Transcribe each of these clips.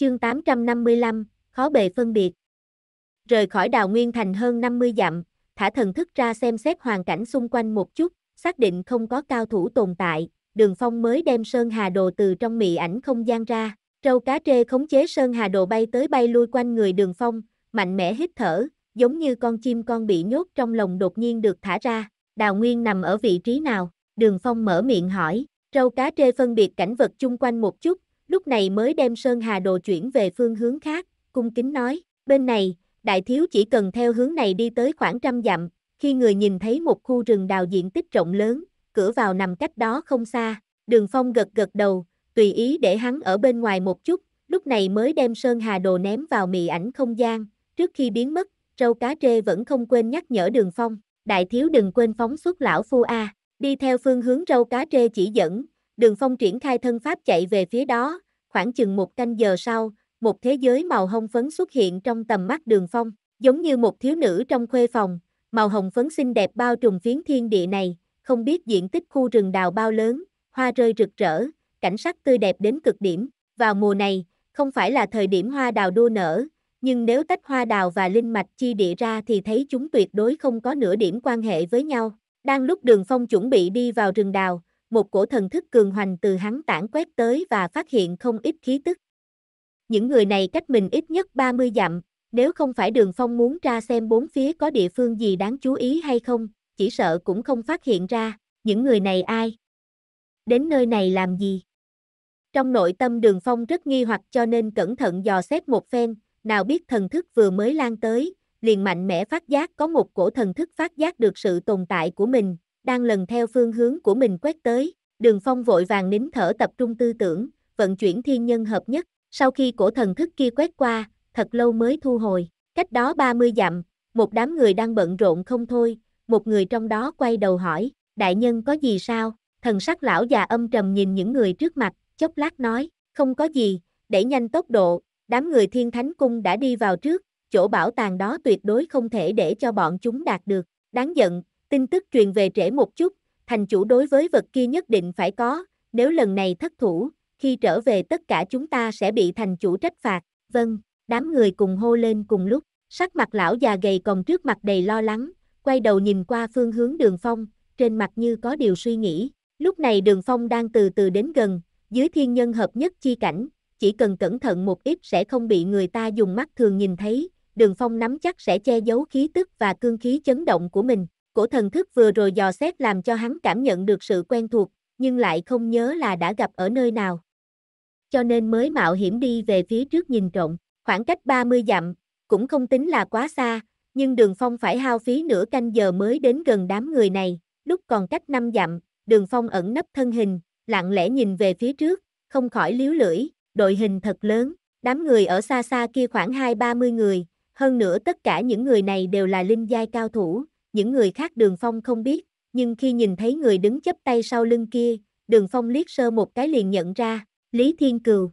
Chương 855, khó bề phân biệt. Rời khỏi đào nguyên thành hơn 50 dặm, thả thần thức ra xem xét hoàn cảnh xung quanh một chút, xác định không có cao thủ tồn tại, đường phong mới đem Sơn Hà Đồ từ trong mị ảnh không gian ra. Trâu cá trê khống chế Sơn Hà Đồ bay tới bay lui quanh người đường phong, mạnh mẽ hít thở, giống như con chim con bị nhốt trong lồng đột nhiên được thả ra. Đào nguyên nằm ở vị trí nào? Đường phong mở miệng hỏi, trâu cá trê phân biệt cảnh vật chung quanh một chút, lúc này mới đem Sơn Hà Đồ chuyển về phương hướng khác, cung kính nói, bên này, đại thiếu chỉ cần theo hướng này đi tới khoảng trăm dặm, khi người nhìn thấy một khu rừng đào diện tích rộng lớn, cửa vào nằm cách đó không xa, đường phong gật gật đầu, tùy ý để hắn ở bên ngoài một chút, lúc này mới đem Sơn Hà Đồ ném vào mì ảnh không gian, trước khi biến mất, trâu cá trê vẫn không quên nhắc nhở đường phong, đại thiếu đừng quên phóng xuất lão phu A, đi theo phương hướng trâu cá trê chỉ dẫn, Đường Phong triển khai thân pháp chạy về phía đó, khoảng chừng một canh giờ sau, một thế giới màu hồng phấn xuất hiện trong tầm mắt Đường Phong, giống như một thiếu nữ trong khuê phòng, màu hồng phấn xinh đẹp bao trùm phiến thiên địa này, không biết diện tích khu rừng đào bao lớn, hoa rơi rực rỡ, cảnh sắc tươi đẹp đến cực điểm. Vào mùa này, không phải là thời điểm hoa đào đua nở, nhưng nếu tách hoa đào và linh mạch chi địa ra thì thấy chúng tuyệt đối không có nửa điểm quan hệ với nhau. Đang lúc đường phong chuẩn bị đi vào rừng đào, một cổ thần thức cường hoành từ hắn tản quét tới và phát hiện không ít khí tức. Những người này cách mình ít nhất 30 dặm, nếu không phải đường phong muốn ra xem bốn phía có địa phương gì đáng chú ý hay không, chỉ sợ cũng không phát hiện ra, những người này ai? Đến nơi này làm gì? Trong nội tâm đường phong rất nghi hoặc cho nên cẩn thận dò xét một phen, nào biết thần thức vừa mới lan tới, liền mạnh mẽ phát giác có một cổ thần thức phát giác được sự tồn tại của mình, đang lần theo phương hướng của mình quét tới, đường phong vội vàng nín thở tập trung tư tưởng, vận chuyển thiên nhân hợp nhất, sau khi cổ thần thức kia quét qua, thật lâu mới thu hồi, cách đó 30 dặm, một đám người đang bận rộn không thôi, một người trong đó quay đầu hỏi, đại nhân có gì sao, thần sắc lão già âm trầm nhìn những người trước mặt, chốc lát nói, không có gì, để nhanh tốc độ, đám người thiên thánh cung đã đi vào trước, chỗ bảo tàng đó tuyệt đối không thể để cho bọn chúng đạt được, đáng giận, Tin tức truyền về trễ một chút, thành chủ đối với vật kia nhất định phải có, nếu lần này thất thủ, khi trở về tất cả chúng ta sẽ bị thành chủ trách phạt. Vâng, đám người cùng hô lên cùng lúc, sắc mặt lão già gầy còn trước mặt đầy lo lắng, quay đầu nhìn qua phương hướng đường phong, trên mặt như có điều suy nghĩ. Lúc này đường phong đang từ từ đến gần, dưới thiên nhân hợp nhất chi cảnh, chỉ cần cẩn thận một ít sẽ không bị người ta dùng mắt thường nhìn thấy, đường phong nắm chắc sẽ che giấu khí tức và cương khí chấn động của mình của thần thức vừa rồi dò xét làm cho hắn cảm nhận được sự quen thuộc, nhưng lại không nhớ là đã gặp ở nơi nào. Cho nên mới mạo hiểm đi về phía trước nhìn trộm, khoảng cách 30 dặm, cũng không tính là quá xa, nhưng đường phong phải hao phí nửa canh giờ mới đến gần đám người này, lúc còn cách 5 dặm, đường phong ẩn nấp thân hình, lặng lẽ nhìn về phía trước, không khỏi liếu lưỡi, đội hình thật lớn, đám người ở xa xa kia khoảng hai ba mươi người, hơn nữa tất cả những người này đều là linh giai cao thủ, những người khác đường phong không biết, nhưng khi nhìn thấy người đứng chấp tay sau lưng kia, đường phong liếc sơ một cái liền nhận ra, Lý Thiên Cừu.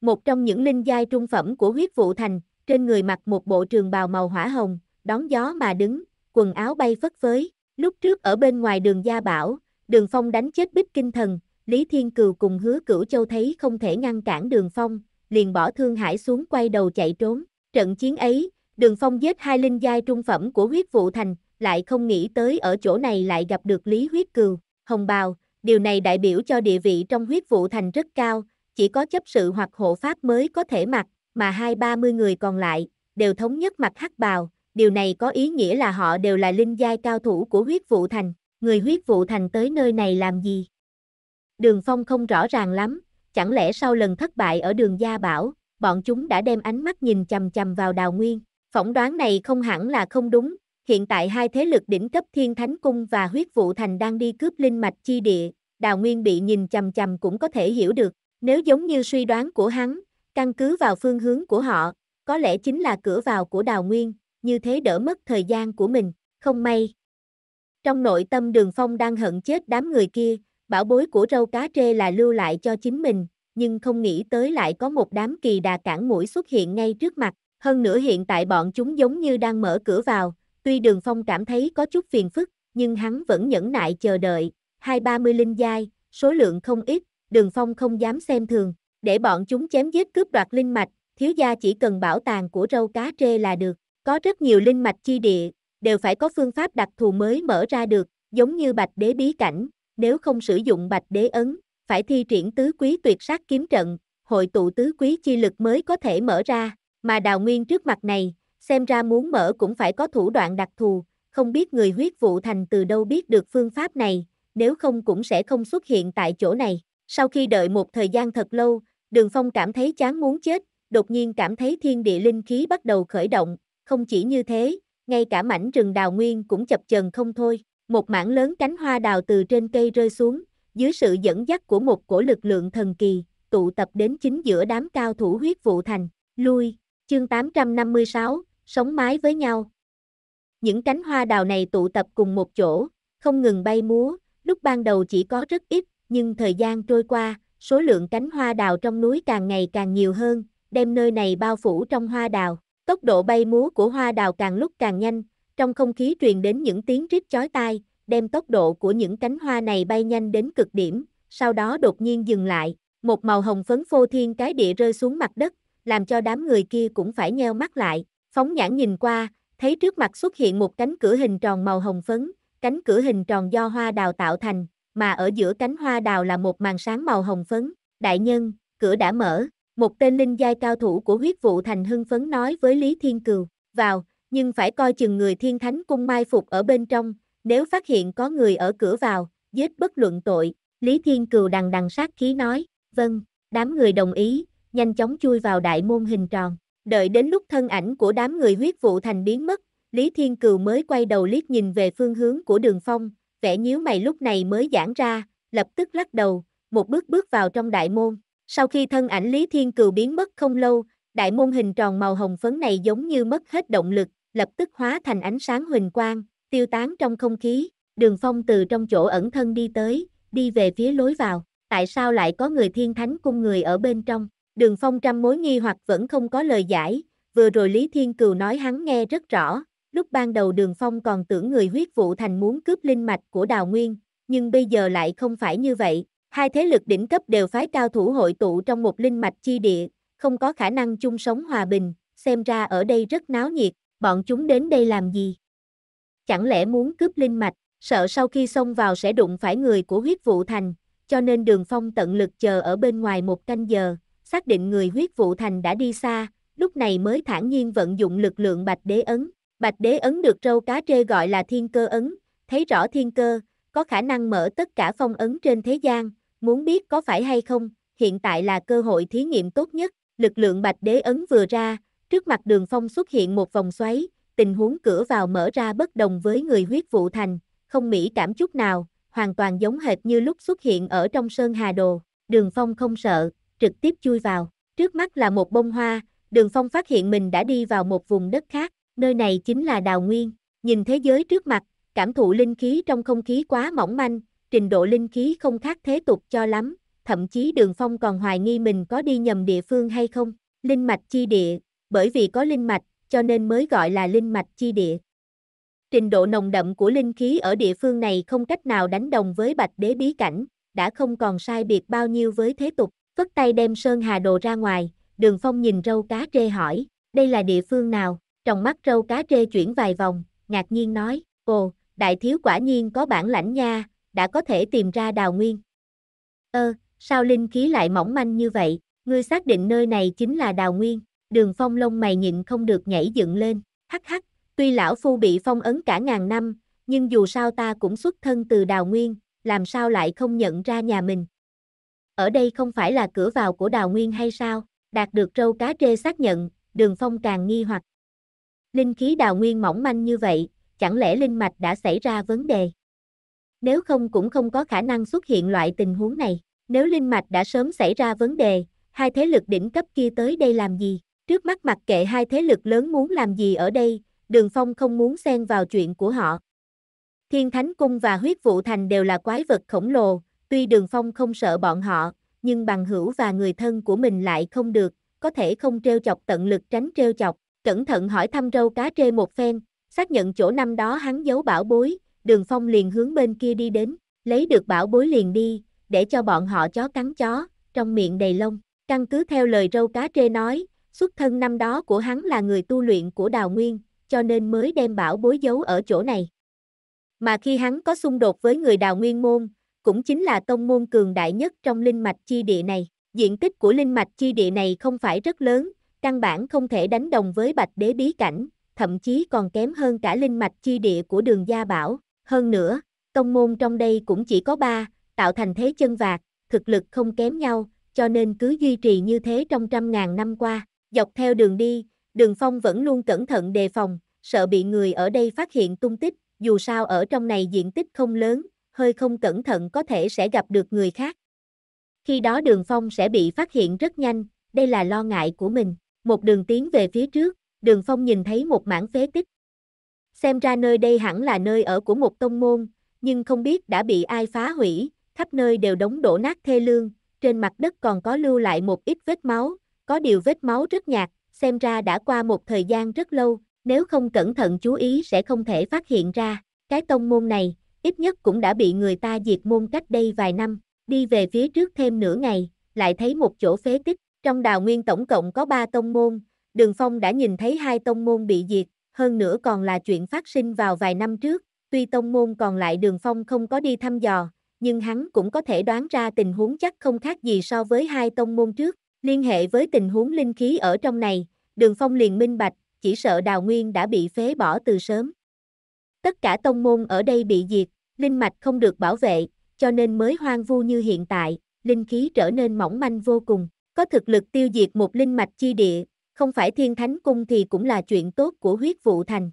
Một trong những linh giai trung phẩm của huyết vụ thành, trên người mặc một bộ trường bào màu hỏa hồng, đón gió mà đứng, quần áo bay phất phới. Lúc trước ở bên ngoài đường Gia Bảo, đường phong đánh chết bích kinh thần, Lý Thiên Cừu cùng hứa cửu châu thấy không thể ngăn cản đường phong, liền bỏ thương hải xuống quay đầu chạy trốn. Trận chiến ấy, Đường Phong giết hai linh giai trung phẩm của huyết vụ thành, lại không nghĩ tới ở chỗ này lại gặp được Lý Huyết Cừu, Hồng Bào, điều này đại biểu cho địa vị trong huyết vụ thành rất cao, chỉ có chấp sự hoặc hộ pháp mới có thể mặc, mà hai ba mươi người còn lại, đều thống nhất mặc hắc bào, điều này có ý nghĩa là họ đều là linh giai cao thủ của huyết vụ thành, người huyết vụ thành tới nơi này làm gì? Đường Phong không rõ ràng lắm, chẳng lẽ sau lần thất bại ở đường Gia Bảo, bọn chúng đã đem ánh mắt nhìn chầm chầm vào đào nguyên, Phỏng đoán này không hẳn là không đúng, hiện tại hai thế lực đỉnh cấp Thiên Thánh Cung và Huyết Vụ Thành đang đi cướp linh mạch chi địa, Đào Nguyên bị nhìn chằm chằm cũng có thể hiểu được, nếu giống như suy đoán của hắn, căn cứ vào phương hướng của họ, có lẽ chính là cửa vào của Đào Nguyên, như thế đỡ mất thời gian của mình, không may. Trong nội tâm Đường Phong đang hận chết đám người kia, bảo bối của râu cá trê là lưu lại cho chính mình, nhưng không nghĩ tới lại có một đám kỳ đà cản mũi xuất hiện ngay trước mặt, hơn nữa hiện tại bọn chúng giống như đang mở cửa vào, tuy đường phong cảm thấy có chút phiền phức, nhưng hắn vẫn nhẫn nại chờ đợi, hai ba mươi linh giai, số lượng không ít, đường phong không dám xem thường, để bọn chúng chém giết cướp đoạt linh mạch, thiếu gia chỉ cần bảo tàng của râu cá trê là được, có rất nhiều linh mạch chi địa, đều phải có phương pháp đặc thù mới mở ra được, giống như bạch đế bí cảnh, nếu không sử dụng bạch đế ấn, phải thi triển tứ quý tuyệt sắc kiếm trận, hội tụ tứ quý chi lực mới có thể mở ra, mà đào nguyên trước mặt này, xem ra muốn mở cũng phải có thủ đoạn đặc thù, không biết người huyết vụ thành từ đâu biết được phương pháp này, nếu không cũng sẽ không xuất hiện tại chỗ này. Sau khi đợi một thời gian thật lâu, đường phong cảm thấy chán muốn chết, đột nhiên cảm thấy thiên địa linh khí bắt đầu khởi động, không chỉ như thế, ngay cả mảnh rừng đào nguyên cũng chập chờn không thôi. Một mảng lớn cánh hoa đào từ trên cây rơi xuống, dưới sự dẫn dắt của một cổ lực lượng thần kỳ, tụ tập đến chính giữa đám cao thủ huyết vụ thành, lui, Chương 856, sống mái với nhau. Những cánh hoa đào này tụ tập cùng một chỗ, không ngừng bay múa, lúc ban đầu chỉ có rất ít, nhưng thời gian trôi qua, số lượng cánh hoa đào trong núi càng ngày càng nhiều hơn, đem nơi này bao phủ trong hoa đào. Tốc độ bay múa của hoa đào càng lúc càng nhanh, trong không khí truyền đến những tiếng rít chói tai, đem tốc độ của những cánh hoa này bay nhanh đến cực điểm, sau đó đột nhiên dừng lại, một màu hồng phấn phô thiên cái địa rơi xuống mặt đất, làm cho đám người kia cũng phải nheo mắt lại, phóng nhãn nhìn qua, thấy trước mặt xuất hiện một cánh cửa hình tròn màu hồng phấn, cánh cửa hình tròn do hoa đào tạo thành, mà ở giữa cánh hoa đào là một màn sáng màu hồng phấn, đại nhân, cửa đã mở, một tên linh giai cao thủ của huyết vụ thành hưng phấn nói với Lý Thiên Cừu, vào, nhưng phải coi chừng người thiên thánh cung mai phục ở bên trong, nếu phát hiện có người ở cửa vào, giết bất luận tội, Lý Thiên Cừu đằng đằng sát khí nói, vâng, đám người đồng ý, nhanh chóng chui vào đại môn hình tròn. Đợi đến lúc thân ảnh của đám người huyết vụ thành biến mất, Lý Thiên Cừu mới quay đầu liếc nhìn về phương hướng của đường phong, vẻ nhíu mày lúc này mới giãn ra, lập tức lắc đầu, một bước bước vào trong đại môn. Sau khi thân ảnh Lý Thiên Cừu biến mất không lâu, đại môn hình tròn màu hồng phấn này giống như mất hết động lực, lập tức hóa thành ánh sáng huỳnh quang, tiêu tán trong không khí. Đường Phong từ trong chỗ ẩn thân đi tới, đi về phía lối vào. Tại sao lại có người thiên thánh cung người ở bên trong? Đường Phong trăm mối nghi hoặc vẫn không có lời giải, vừa rồi Lý Thiên Cừu nói hắn nghe rất rõ, lúc ban đầu Đường Phong còn tưởng người huyết vụ thành muốn cướp linh mạch của Đào Nguyên, nhưng bây giờ lại không phải như vậy, hai thế lực đỉnh cấp đều phái cao thủ hội tụ trong một linh mạch chi địa, không có khả năng chung sống hòa bình, xem ra ở đây rất náo nhiệt, bọn chúng đến đây làm gì? Chẳng lẽ muốn cướp linh mạch, sợ sau khi xông vào sẽ đụng phải người của huyết vụ thành, cho nên đường phong tận lực chờ ở bên ngoài một canh giờ, xác định người huyết vụ thành đã đi xa, lúc này mới thản nhiên vận dụng lực lượng bạch đế ấn. Bạch đế ấn được râu cá trê gọi là thiên cơ ấn, thấy rõ thiên cơ, có khả năng mở tất cả phong ấn trên thế gian, muốn biết có phải hay không, hiện tại là cơ hội thí nghiệm tốt nhất. Lực lượng bạch đế ấn vừa ra, trước mặt đường phong xuất hiện một vòng xoáy, tình huống cửa vào mở ra bất đồng với người huyết vụ thành, không mỹ cảm chút nào, hoàn toàn giống hệt như lúc xuất hiện ở trong Sơn Hà Đồ. Đường Phong không sợ, trực tiếp chui vào. Trước mắt là một bông hoa, đường phong phát hiện mình đã đi vào một vùng đất khác, nơi này chính là đào nguyên. Nhìn thế giới trước mặt, cảm thụ linh khí trong không khí quá mỏng manh, trình độ linh khí không khác thế tục cho lắm, thậm chí đường phong còn hoài nghi mình có đi nhầm địa phương hay không. Linh mạch chi địa, bởi vì có linh mạch, cho nên mới gọi là linh mạch chi địa. Trình độ nồng đậm của linh khí ở địa phương này không cách nào đánh đồng với bạch đế bí cảnh, đã không còn sai biệt bao nhiêu với thế tục phất tay đem Sơn Hà Đồ ra ngoài, đường phong nhìn râu cá trê hỏi, đây là địa phương nào, trong mắt râu cá trê chuyển vài vòng, ngạc nhiên nói, ồ, đại thiếu quả nhiên có bản lãnh nha, đã có thể tìm ra đào nguyên. Ơ, ờ, sao linh khí lại mỏng manh như vậy, ngươi xác định nơi này chính là đào nguyên, đường phong lông mày nhịn không được nhảy dựng lên, hắc hắc, tuy lão phu bị phong ấn cả ngàn năm, nhưng dù sao ta cũng xuất thân từ đào nguyên, làm sao lại không nhận ra nhà mình, ở đây không phải là cửa vào của đào nguyên hay sao? Đạt được trâu cá trê xác nhận, đường phong càng nghi hoặc. Linh khí đào nguyên mỏng manh như vậy, chẳng lẽ linh mạch đã xảy ra vấn đề? Nếu không cũng không có khả năng xuất hiện loại tình huống này. Nếu linh mạch đã sớm xảy ra vấn đề, hai thế lực đỉnh cấp kia tới đây làm gì? Trước mắt mặc kệ hai thế lực lớn muốn làm gì ở đây, Đường Phong không muốn xen vào chuyện của họ. Thiên Thánh Cung và Huyết Vụ Thành đều là quái vật khổng lồ, Tuy Đường Phong không sợ bọn họ, nhưng bằng hữu và người thân của mình lại không được, có thể không treo chọc tận lực tránh treo chọc, cẩn thận hỏi thăm râu cá trê một phen, xác nhận chỗ năm đó hắn giấu bảo bối, Đường Phong liền hướng bên kia đi đến, lấy được bảo bối liền đi, để cho bọn họ chó cắn chó, trong miệng đầy lông. Căn cứ theo lời râu cá trê nói, xuất thân năm đó của hắn là người tu luyện của Đào Nguyên, cho nên mới đem bảo bối giấu ở chỗ này. Mà khi hắn có xung đột với người Đào Nguyên môn, cũng chính là tông môn cường đại nhất trong linh mạch chi địa này. Diện tích của linh mạch chi địa này không phải rất lớn, căn bản không thể đánh đồng với bạch đế bí cảnh, thậm chí còn kém hơn cả linh mạch chi địa của đường Gia Bảo. Hơn nữa, tông môn trong đây cũng chỉ có ba, tạo thành thế chân vạc, thực lực không kém nhau, cho nên cứ duy trì như thế trong trăm ngàn năm qua. Dọc theo đường đi, đường phong vẫn luôn cẩn thận đề phòng, sợ bị người ở đây phát hiện tung tích, dù sao ở trong này diện tích không lớn, hơi không cẩn thận có thể sẽ gặp được người khác. Khi đó đường phong sẽ bị phát hiện rất nhanh, đây là lo ngại của mình. Một đường tiến về phía trước, đường phong nhìn thấy một mảng phế tích. Xem ra nơi đây hẳn là nơi ở của một tông môn, nhưng không biết đã bị ai phá hủy, khắp nơi đều đống đổ nát thê lương, trên mặt đất còn có lưu lại một ít vết máu, có điều vết máu rất nhạt, xem ra đã qua một thời gian rất lâu, nếu không cẩn thận chú ý sẽ không thể phát hiện ra, cái tông môn này, ít nhất cũng đã bị người ta diệt môn cách đây vài năm, đi về phía trước thêm nửa ngày, lại thấy một chỗ phế tích, trong đào nguyên tổng cộng có ba tông môn, Đường Phong đã nhìn thấy hai tông môn bị diệt, hơn nữa còn là chuyện phát sinh vào vài năm trước, tuy tông môn còn lại Đường Phong không có đi thăm dò, nhưng hắn cũng có thể đoán ra tình huống chắc không khác gì so với hai tông môn trước, liên hệ với tình huống linh khí ở trong này, Đường Phong liền minh bạch, chỉ sợ đào nguyên đã bị phế bỏ từ sớm. Tất cả tông môn ở đây bị diệt, linh mạch không được bảo vệ, cho nên mới hoang vu như hiện tại, linh khí trở nên mỏng manh vô cùng. Có thực lực tiêu diệt một linh mạch chi địa, không phải thiên thánh cung thì cũng là chuyện tốt của huyết vụ thành.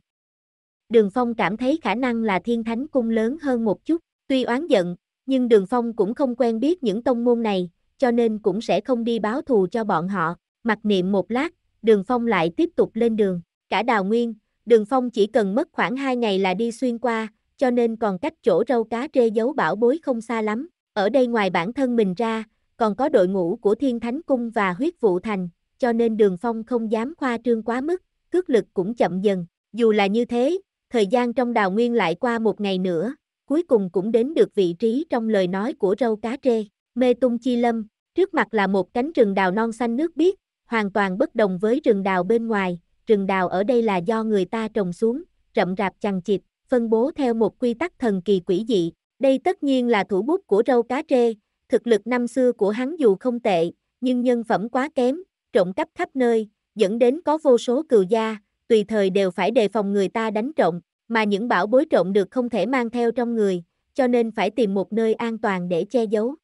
Đường Phong cảm thấy khả năng là thiên thánh cung lớn hơn một chút, tuy oán giận, nhưng Đường Phong cũng không quen biết những tông môn này, cho nên cũng sẽ không đi báo thù cho bọn họ. Mặc niệm một lát, Đường Phong lại tiếp tục lên đường. Cả đào nguyên, Đường Phong chỉ cần mất khoảng 2 ngày là đi xuyên qua, cho nên còn cách chỗ râu cá trê giấu bảo bối không xa lắm. Ở đây ngoài bản thân mình ra, còn có đội ngũ của Thiên Thánh Cung và huyết vụ thành, cho nên đường phong không dám khoa trương quá mức, cước lực cũng chậm dần. Dù là như thế, thời gian trong đào nguyên lại qua một ngày nữa, cuối cùng cũng đến được vị trí trong lời nói của râu cá trê, mê tung chi lâm, trước mặt là một cánh rừng đào non xanh nước biếc, hoàn toàn bất đồng với rừng đào bên ngoài, rừng đào ở đây là do người ta trồng xuống, rậm rạp chằng chịt, phân bố theo một quy tắc thần kỳ quỷ dị. Đây tất nhiên là thủ bút của râu cá trê, thực lực năm xưa của hắn dù không tệ, nhưng nhân phẩm quá kém, trộm cắp khắp nơi, dẫn đến có vô số cừu gia, tùy thời đều phải đề phòng người ta đánh trộm, mà những bảo bối trộm được không thể mang theo trong người, cho nên phải tìm một nơi an toàn để che giấu.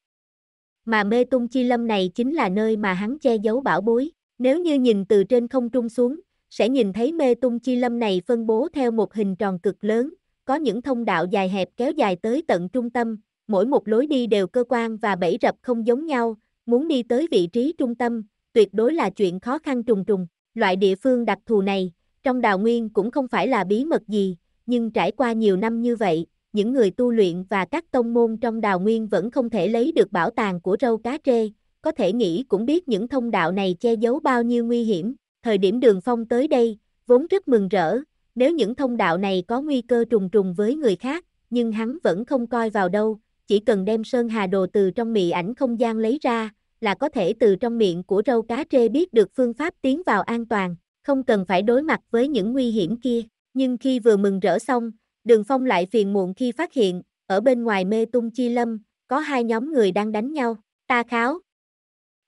Mà mê tung chi lâm này chính là nơi mà hắn che giấu bảo bối, nếu như nhìn từ trên không trung xuống, sẽ nhìn thấy mê tung chi lâm này phân bố theo một hình tròn cực lớn, có những thông đạo dài hẹp kéo dài tới tận trung tâm, mỗi một lối đi đều cơ quan và bẫy rập không giống nhau, muốn đi tới vị trí trung tâm, tuyệt đối là chuyện khó khăn trùng trùng. Loại địa phương đặc thù này, trong đào nguyên cũng không phải là bí mật gì, nhưng trải qua nhiều năm như vậy, những người tu luyện và các tông môn trong đào nguyên vẫn không thể lấy được bảo tàng của râu cá trê, có thể nghĩ cũng biết những thông đạo này che giấu bao nhiêu nguy hiểm. Thời điểm đường phong tới đây, vốn rất mừng rỡ, nếu những thông đạo này có nguy cơ trùng trùng với người khác, nhưng hắn vẫn không coi vào đâu, chỉ cần đem Sơn Hà Đồ từ trong mị ảnh không gian lấy ra, là có thể từ trong miệng của râu cá trê biết được phương pháp tiến vào an toàn, không cần phải đối mặt với những nguy hiểm kia. Nhưng khi vừa mừng rỡ xong, đường phong lại phiền muộn khi phát hiện, ở bên ngoài mê tung chi lâm, có hai nhóm người đang đánh nhau, ta kháo.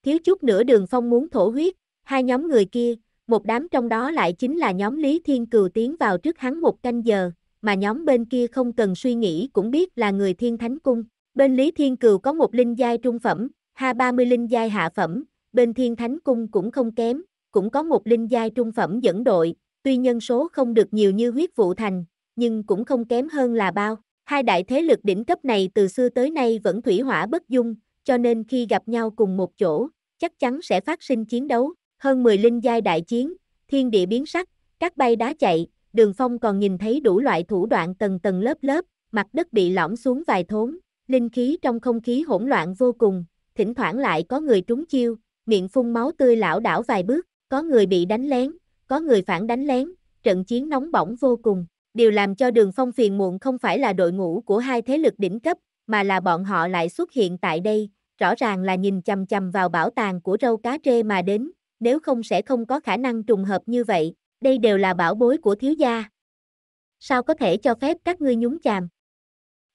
Thiếu chút nữa đường phong muốn thổ huyết, hai nhóm người kia, một đám trong đó lại chính là nhóm Lý Thiên Cừu tiến vào trước hắn một canh giờ, mà nhóm bên kia không cần suy nghĩ cũng biết là người Thiên Thánh Cung. Bên Lý Thiên Cừu có một linh giai trung phẩm, ha 30 linh giai hạ phẩm, bên Thiên Thánh Cung cũng không kém, cũng có một linh giai trung phẩm dẫn đội, tuy nhân số không được nhiều như huyết vụ thành, nhưng cũng không kém hơn là bao. Hai đại thế lực đỉnh cấp này từ xưa tới nay vẫn thủy hỏa bất dung, cho nên khi gặp nhau cùng một chỗ, chắc chắn sẽ phát sinh chiến đấu hơn 10 linh giai đại chiến, thiên địa biến sắc, các bay đá chạy, đường phong còn nhìn thấy đủ loại thủ đoạn tầng tầng lớp lớp, mặt đất bị lõm xuống vài thốn, linh khí trong không khí hỗn loạn vô cùng, thỉnh thoảng lại có người trúng chiêu, miệng phun máu tươi lão đảo vài bước, có người bị đánh lén, có người phản đánh lén, trận chiến nóng bỏng vô cùng. Điều làm cho đường phong phiền muộn không phải là đội ngũ của hai thế lực đỉnh cấp, mà là bọn họ lại xuất hiện tại đây, rõ ràng là nhìn chầm chầm vào bảo tàng của râu cá trê mà đến, nếu không sẽ không có khả năng trùng hợp như vậy, đây đều là bảo bối của thiếu gia. Sao có thể cho phép các ngươi nhúng chàm?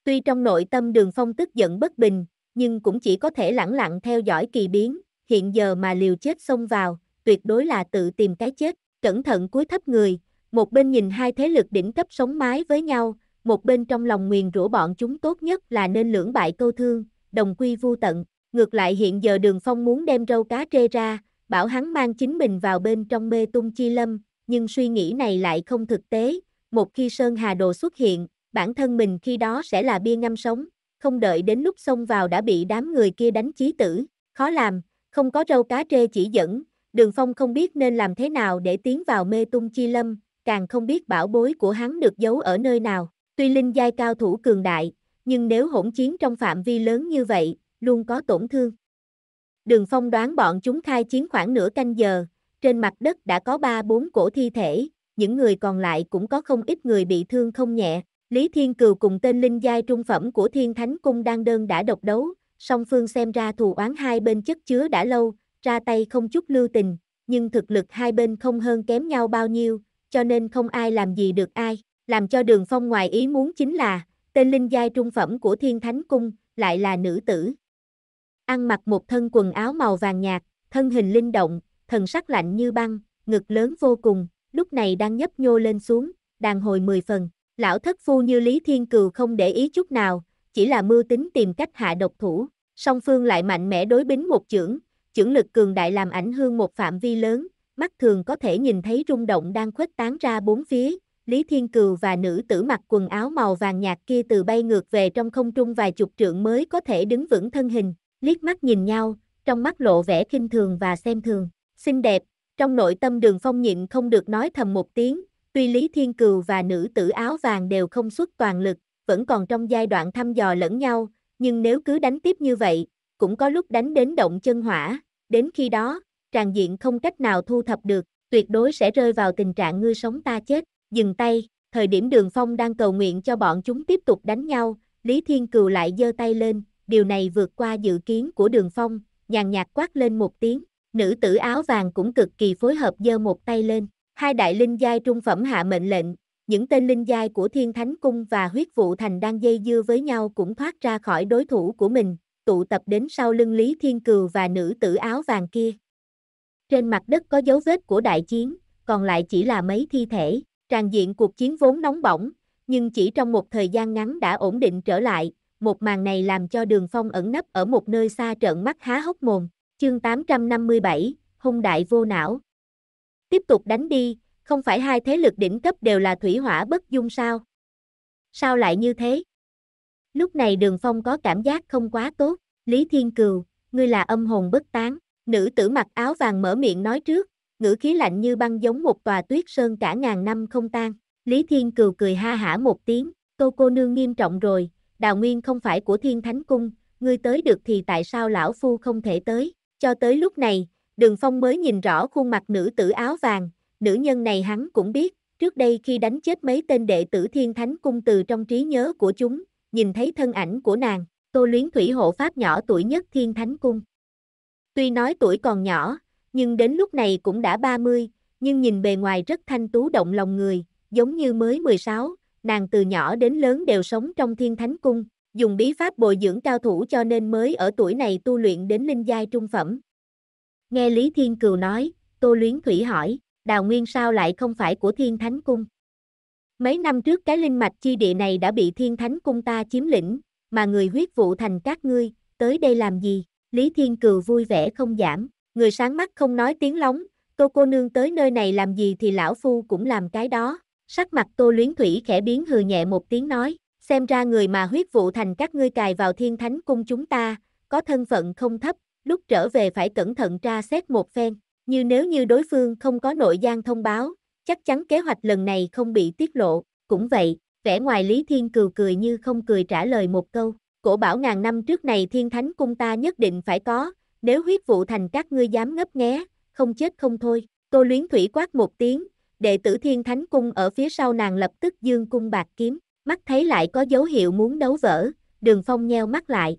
Tuy trong nội tâm đường phong tức giận bất bình, nhưng cũng chỉ có thể lẳng lặng theo dõi kỳ biến, hiện giờ mà liều chết xông vào, tuyệt đối là tự tìm cái chết, cẩn thận cuối thấp người, một bên nhìn hai thế lực đỉnh cấp sống mái với nhau, một bên trong lòng nguyền rủa bọn chúng tốt nhất là nên lưỡng bại câu thương, đồng quy vu tận, ngược lại hiện giờ đường phong muốn đem râu cá trê ra, bảo hắn mang chính mình vào bên trong mê tung chi lâm, nhưng suy nghĩ này lại không thực tế, một khi Sơn Hà Đồ xuất hiện, bản thân mình khi đó sẽ là bia ngâm sống, không đợi đến lúc xông vào đã bị đám người kia đánh chí tử, khó làm, không có râu cá trê chỉ dẫn, đường phong không biết nên làm thế nào để tiến vào mê tung chi lâm, càng không biết bảo bối của hắn được giấu ở nơi nào, tuy linh giai cao thủ cường đại, nhưng nếu hỗn chiến trong phạm vi lớn như vậy, luôn có tổn thương. Đường Phong đoán bọn chúng khai chiến khoảng nửa canh giờ, trên mặt đất đã có 3-4 cổ thi thể, những người còn lại cũng có không ít người bị thương không nhẹ. Lý Thiên Cừu cùng tên linh giai trung phẩm của Thiên Thánh Cung đang đơn đã độc đấu, song phương xem ra thù oán hai bên chất chứa đã lâu, ra tay không chút lưu tình, nhưng thực lực hai bên không hơn kém nhau bao nhiêu, cho nên không ai làm gì được ai, làm cho Đường Phong ngoài ý muốn chính là, tên linh giai trung phẩm của Thiên Thánh Cung lại là nữ tử, ăn mặc một thân quần áo màu vàng nhạt, thân hình linh động, thần sắc lạnh như băng, ngực lớn vô cùng, lúc này đang nhấp nhô lên xuống, đàn hồi mười phần. Lão thất phu như Lý Thiên Cừu không để ý chút nào, chỉ là mưu tính tìm cách hạ độc thủ, song phương lại mạnh mẽ đối bính một chưởng, chưởng lực cường đại làm ảnh hưởng một phạm vi lớn, mắt thường có thể nhìn thấy rung động đang khuếch tán ra bốn phía, Lý Thiên Cừu và nữ tử mặc quần áo màu vàng nhạt kia từ bay ngược về trong không trung vài chục trượng mới có thể đứng vững thân hình, liếc mắt nhìn nhau, trong mắt lộ vẻ kinh thường và xem thường, xinh đẹp, trong nội tâm đường phong nhịn không được nói thầm một tiếng, tuy Lý Thiên Cừu và nữ tử áo vàng đều không xuất toàn lực, vẫn còn trong giai đoạn thăm dò lẫn nhau, nhưng nếu cứ đánh tiếp như vậy, cũng có lúc đánh đến động chân hỏa, đến khi đó, tràng diện không cách nào thu thập được, tuyệt đối sẽ rơi vào tình trạng ngươi sống ta chết, dừng tay, thời điểm đường phong đang cầu nguyện cho bọn chúng tiếp tục đánh nhau, Lý Thiên Cừu lại giơ tay lên, điều này vượt qua dự kiến của đường phong, nhàn nhạt quát lên một tiếng, nữ tử áo vàng cũng cực kỳ phối hợp giơ một tay lên, hai đại linh giai trung phẩm hạ mệnh lệnh, những tên linh giai của Thiên Thánh Cung và huyết vụ thành đang dây dưa với nhau cũng thoát ra khỏi đối thủ của mình, tụ tập đến sau lưng Lý Thiên Cừu và nữ tử áo vàng kia. Trên mặt đất có dấu vết của đại chiến, còn lại chỉ là mấy thi thể, tràn diện cuộc chiến vốn nóng bỏng, nhưng chỉ trong một thời gian ngắn đã ổn định trở lại, một màn này làm cho đường phong ẩn nấp ở một nơi xa trận mắt há hốc mồm, chương 857, hung đại vô não. Tiếp tục đánh đi, không phải hai thế lực đỉnh cấp đều là thủy hỏa bất dung sao? Sao lại như thế? Lúc này đường phong có cảm giác không quá tốt, Lý Thiên Cừu, ngươi là âm hồn bất tán, nữ tử mặc áo vàng mở miệng nói trước, ngữ khí lạnh như băng giống một tòa tuyết sơn cả ngàn năm không tan. Lý Thiên Cừu cười ha hả một tiếng, cô cô nương nghiêm trọng rồi, đào nguyên không phải của thiên thánh cung, ngươi tới được thì tại sao lão phu không thể tới, cho tới lúc này, đường phong mới nhìn rõ khuôn mặt nữ tử áo vàng, nữ nhân này hắn cũng biết, trước đây khi đánh chết mấy tên đệ tử thiên thánh cung từ trong trí nhớ của chúng, nhìn thấy thân ảnh của nàng, tô luyến thủy hộ pháp nhỏ tuổi nhất thiên thánh cung. Tuy nói tuổi còn nhỏ, nhưng đến lúc này cũng đã 30, nhưng nhìn bề ngoài rất thanh tú động lòng người, giống như mới 16, nàng từ nhỏ đến lớn đều sống trong thiên thánh cung, dùng bí pháp bồi dưỡng cao thủ cho nên mới ở tuổi này tu luyện đến linh giai trung phẩm. Nghe Lý Thiên Cừu nói, Tô Luyến Thủy hỏi, đào nguyên sao lại không phải của thiên thánh cung? Mấy năm trước cái linh mạch chi địa này đã bị thiên thánh cung ta chiếm lĩnh, mà người huyết vụ thành các ngươi, tới đây làm gì? Lý Thiên Cừu vui vẻ không giảm, người sáng mắt không nói tiếng lóng, cô cô nương tới nơi này làm gì thì lão phu cũng làm cái đó. Sắc mặt Tô Luyến Thủy khẽ biến hừ nhẹ một tiếng nói, xem ra người mà huyết vụ thành các ngươi cài vào thiên thánh cung chúng ta, có thân phận không thấp, lúc trở về phải cẩn thận tra xét một phen, như nếu như đối phương không có nội gian thông báo, chắc chắn kế hoạch lần này không bị tiết lộ, cũng vậy, vẻ ngoài Lý Thiên cừu cười như không cười trả lời một câu, cổ bảo ngàn năm trước này thiên thánh cung ta nhất định phải có, nếu huyết vụ thành các ngươi dám ngấp nghé, không chết không thôi, tô luyến thủy quát một tiếng, đệ tử thiên thánh cung ở phía sau nàng lập tức dương cung bạc kiếm, mắt thấy lại có dấu hiệu muốn đấu vỡ, đường phong nheo mắt lại.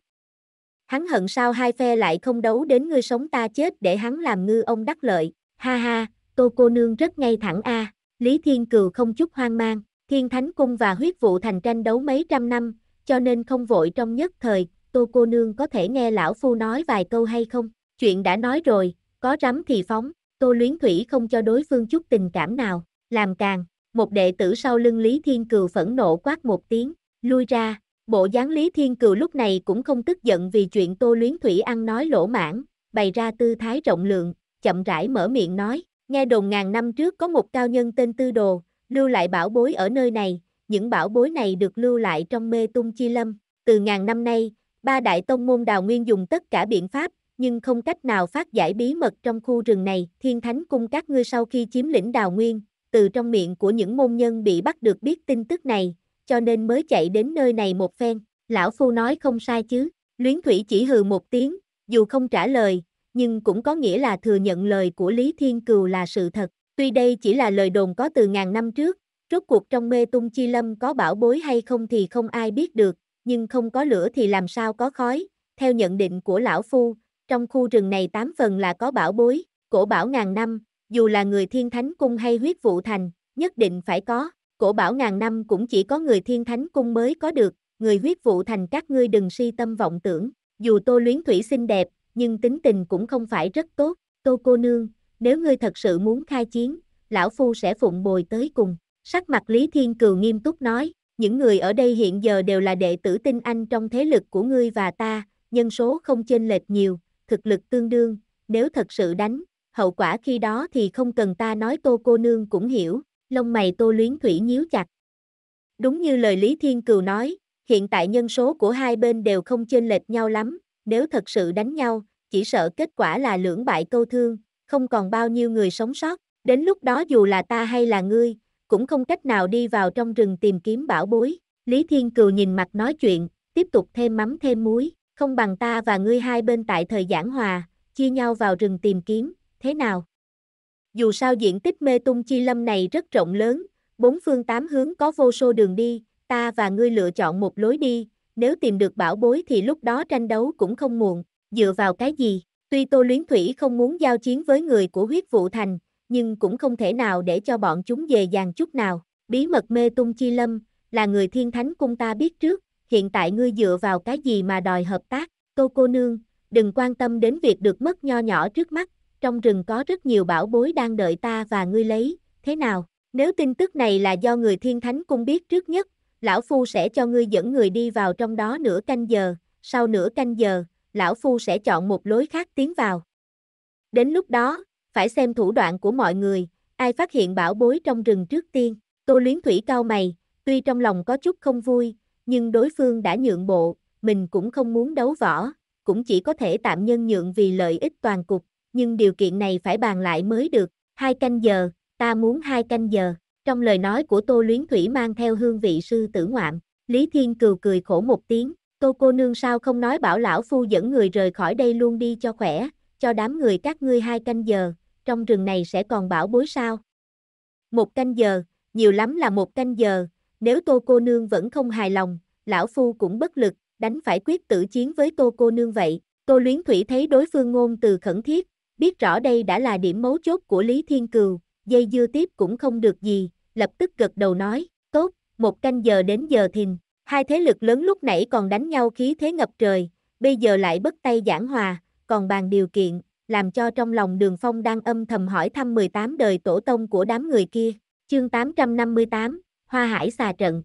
Hắn hận sao hai phe lại không đấu đến ngươi sống ta chết để hắn làm ngư ông đắc lợi, ha ha, tô cô nương rất ngay thẳng a Lý Thiên Cừu không chút hoang mang, Thiên Thánh Cung và huyết vụ thành tranh đấu mấy trăm năm, cho nên không vội trong nhất thời, tô cô nương có thể nghe lão phu nói vài câu hay không, chuyện đã nói rồi, có rắm thì phóng, Tô Luyến Thủy không cho đối phương chút tình cảm nào, làm càng, một đệ tử sau lưng Lý Thiên Cừu phẫn nộ quát một tiếng, lui ra, bộ dáng Lý Thiên Cừu lúc này cũng không tức giận vì chuyện Tô Luyến Thủy ăn nói lỗ mãn, bày ra tư thái rộng lượng, chậm rãi mở miệng nói, nghe đồn ngàn năm trước có một cao nhân tên Tư Đồ, lưu lại bảo bối ở nơi này, những bảo bối này được lưu lại trong mê tung chi lâm, từ ngàn năm nay, ba đại tông môn đào nguyên dùng tất cả biện pháp nhưng không cách nào phát giải bí mật trong khu rừng này. Thiên Thánh Cung các ngươi sau khi chiếm lĩnh đào nguyên, từ trong miệng của những môn nhân bị bắt được biết tin tức này, cho nên mới chạy đến nơi này một phen. Lão Phu nói không sai chứ, luyến thủy chỉ hừ một tiếng, dù không trả lời, nhưng cũng có nghĩa là thừa nhận lời của Lý Thiên Cừu là sự thật. Tuy đây chỉ là lời đồn có từ ngàn năm trước, rốt cuộc trong mê tung chi lâm có bảo bối hay không thì không ai biết được, nhưng không có lửa thì làm sao có khói. Theo nhận định của Lão Phu, trong khu rừng này tám phần là có bảo bối, cổ bảo ngàn năm, dù là người thiên thánh cung hay huyết vụ thành, nhất định phải có, cổ bảo ngàn năm cũng chỉ có người thiên thánh cung mới có được, người huyết vụ thành các ngươi đừng si tâm vọng tưởng, dù tô luyến thủy xinh đẹp, nhưng tính tình cũng không phải rất tốt, tô cô nương, nếu ngươi thật sự muốn khai chiến, lão phu sẽ phụng bồi tới cùng, sắc mặt Lý Thiên Cừu nghiêm túc nói, những người ở đây hiện giờ đều là đệ tử tinh anh trong thế lực của ngươi và ta, nhân số không chênh lệch nhiều, thực lực tương đương, nếu thật sự đánh, hậu quả khi đó thì không cần ta nói tô cô nương cũng hiểu, lông mày tô luyến thủy nhíu chặt. Đúng như lời Lý Thiên Cừu nói, hiện tại nhân số của hai bên đều không chênh lệch nhau lắm, nếu thật sự đánh nhau, chỉ sợ kết quả là lưỡng bại câu thương, không còn bao nhiêu người sống sót, đến lúc đó dù là ta hay là ngươi, cũng không cách nào đi vào trong rừng tìm kiếm bảo bối. Lý Thiên Cừu nhìn mặt nói chuyện, tiếp tục thêm mắm thêm muối không bằng ta và ngươi hai bên tại thời giảng hòa, chia nhau vào rừng tìm kiếm, thế nào? Dù sao diện tích mê tung chi lâm này rất rộng lớn, bốn phương tám hướng có vô số đường đi, ta và ngươi lựa chọn một lối đi, nếu tìm được bảo bối thì lúc đó tranh đấu cũng không muộn, dựa vào cái gì? Tuy Tô Luyến Thủy không muốn giao chiến với người của huyết vụ thành, nhưng cũng không thể nào để cho bọn chúng về dàn chút nào. Bí mật mê tung chi lâm, là người thiên thánh cung ta biết trước, hiện tại ngươi dựa vào cái gì mà đòi hợp tác, cô cô nương, đừng quan tâm đến việc được mất nho nhỏ trước mắt, trong rừng có rất nhiều bảo bối đang đợi ta và ngươi lấy, thế nào? Nếu tin tức này là do người thiên thánh cung biết trước nhất, lão phu sẽ cho ngươi dẫn người đi vào trong đó nửa canh giờ, sau nửa canh giờ, lão phu sẽ chọn một lối khác tiến vào. Đến lúc đó, phải xem thủ đoạn của mọi người, ai phát hiện bảo bối trong rừng trước tiên, tô luyến thủy cao mày, tuy trong lòng có chút không vui, nhưng đối phương đã nhượng bộ, mình cũng không muốn đấu võ, cũng chỉ có thể tạm nhân nhượng vì lợi ích toàn cục, nhưng điều kiện này phải bàn lại mới được, hai canh giờ, ta muốn hai canh giờ, trong lời nói của Tô Luyến Thủy mang theo hương vị sư tử ngoạm, Lý Thiên Cừu cười khổ một tiếng, Tô cô nương sao không nói bảo lão phu dẫn người rời khỏi đây luôn đi cho khỏe, cho đám người các ngươi hai canh giờ, trong rừng này sẽ còn bảo bối sao. Một canh giờ, nhiều lắm là một canh giờ, nếu Tô cô nương vẫn không hài lòng, lão phu cũng bất lực, đánh phải quyết tử chiến với Tô cô nương vậy. Tô luyến thủy thấy đối phương ngôn từ khẩn thiết, biết rõ đây đã là điểm mấu chốt của Lý Thiên Cừu, dây dưa tiếp cũng không được gì, lập tức gật đầu nói, tốt, một canh giờ đến giờ thìn, hai thế lực lớn lúc nãy còn đánh nhau khí thế ngập trời, bây giờ lại bất tay giảng hòa, còn bàn điều kiện, làm cho trong lòng đường phong đang âm thầm hỏi thăm 18 đời tổ tông của đám người kia, chương 858, hoa hải xà trận.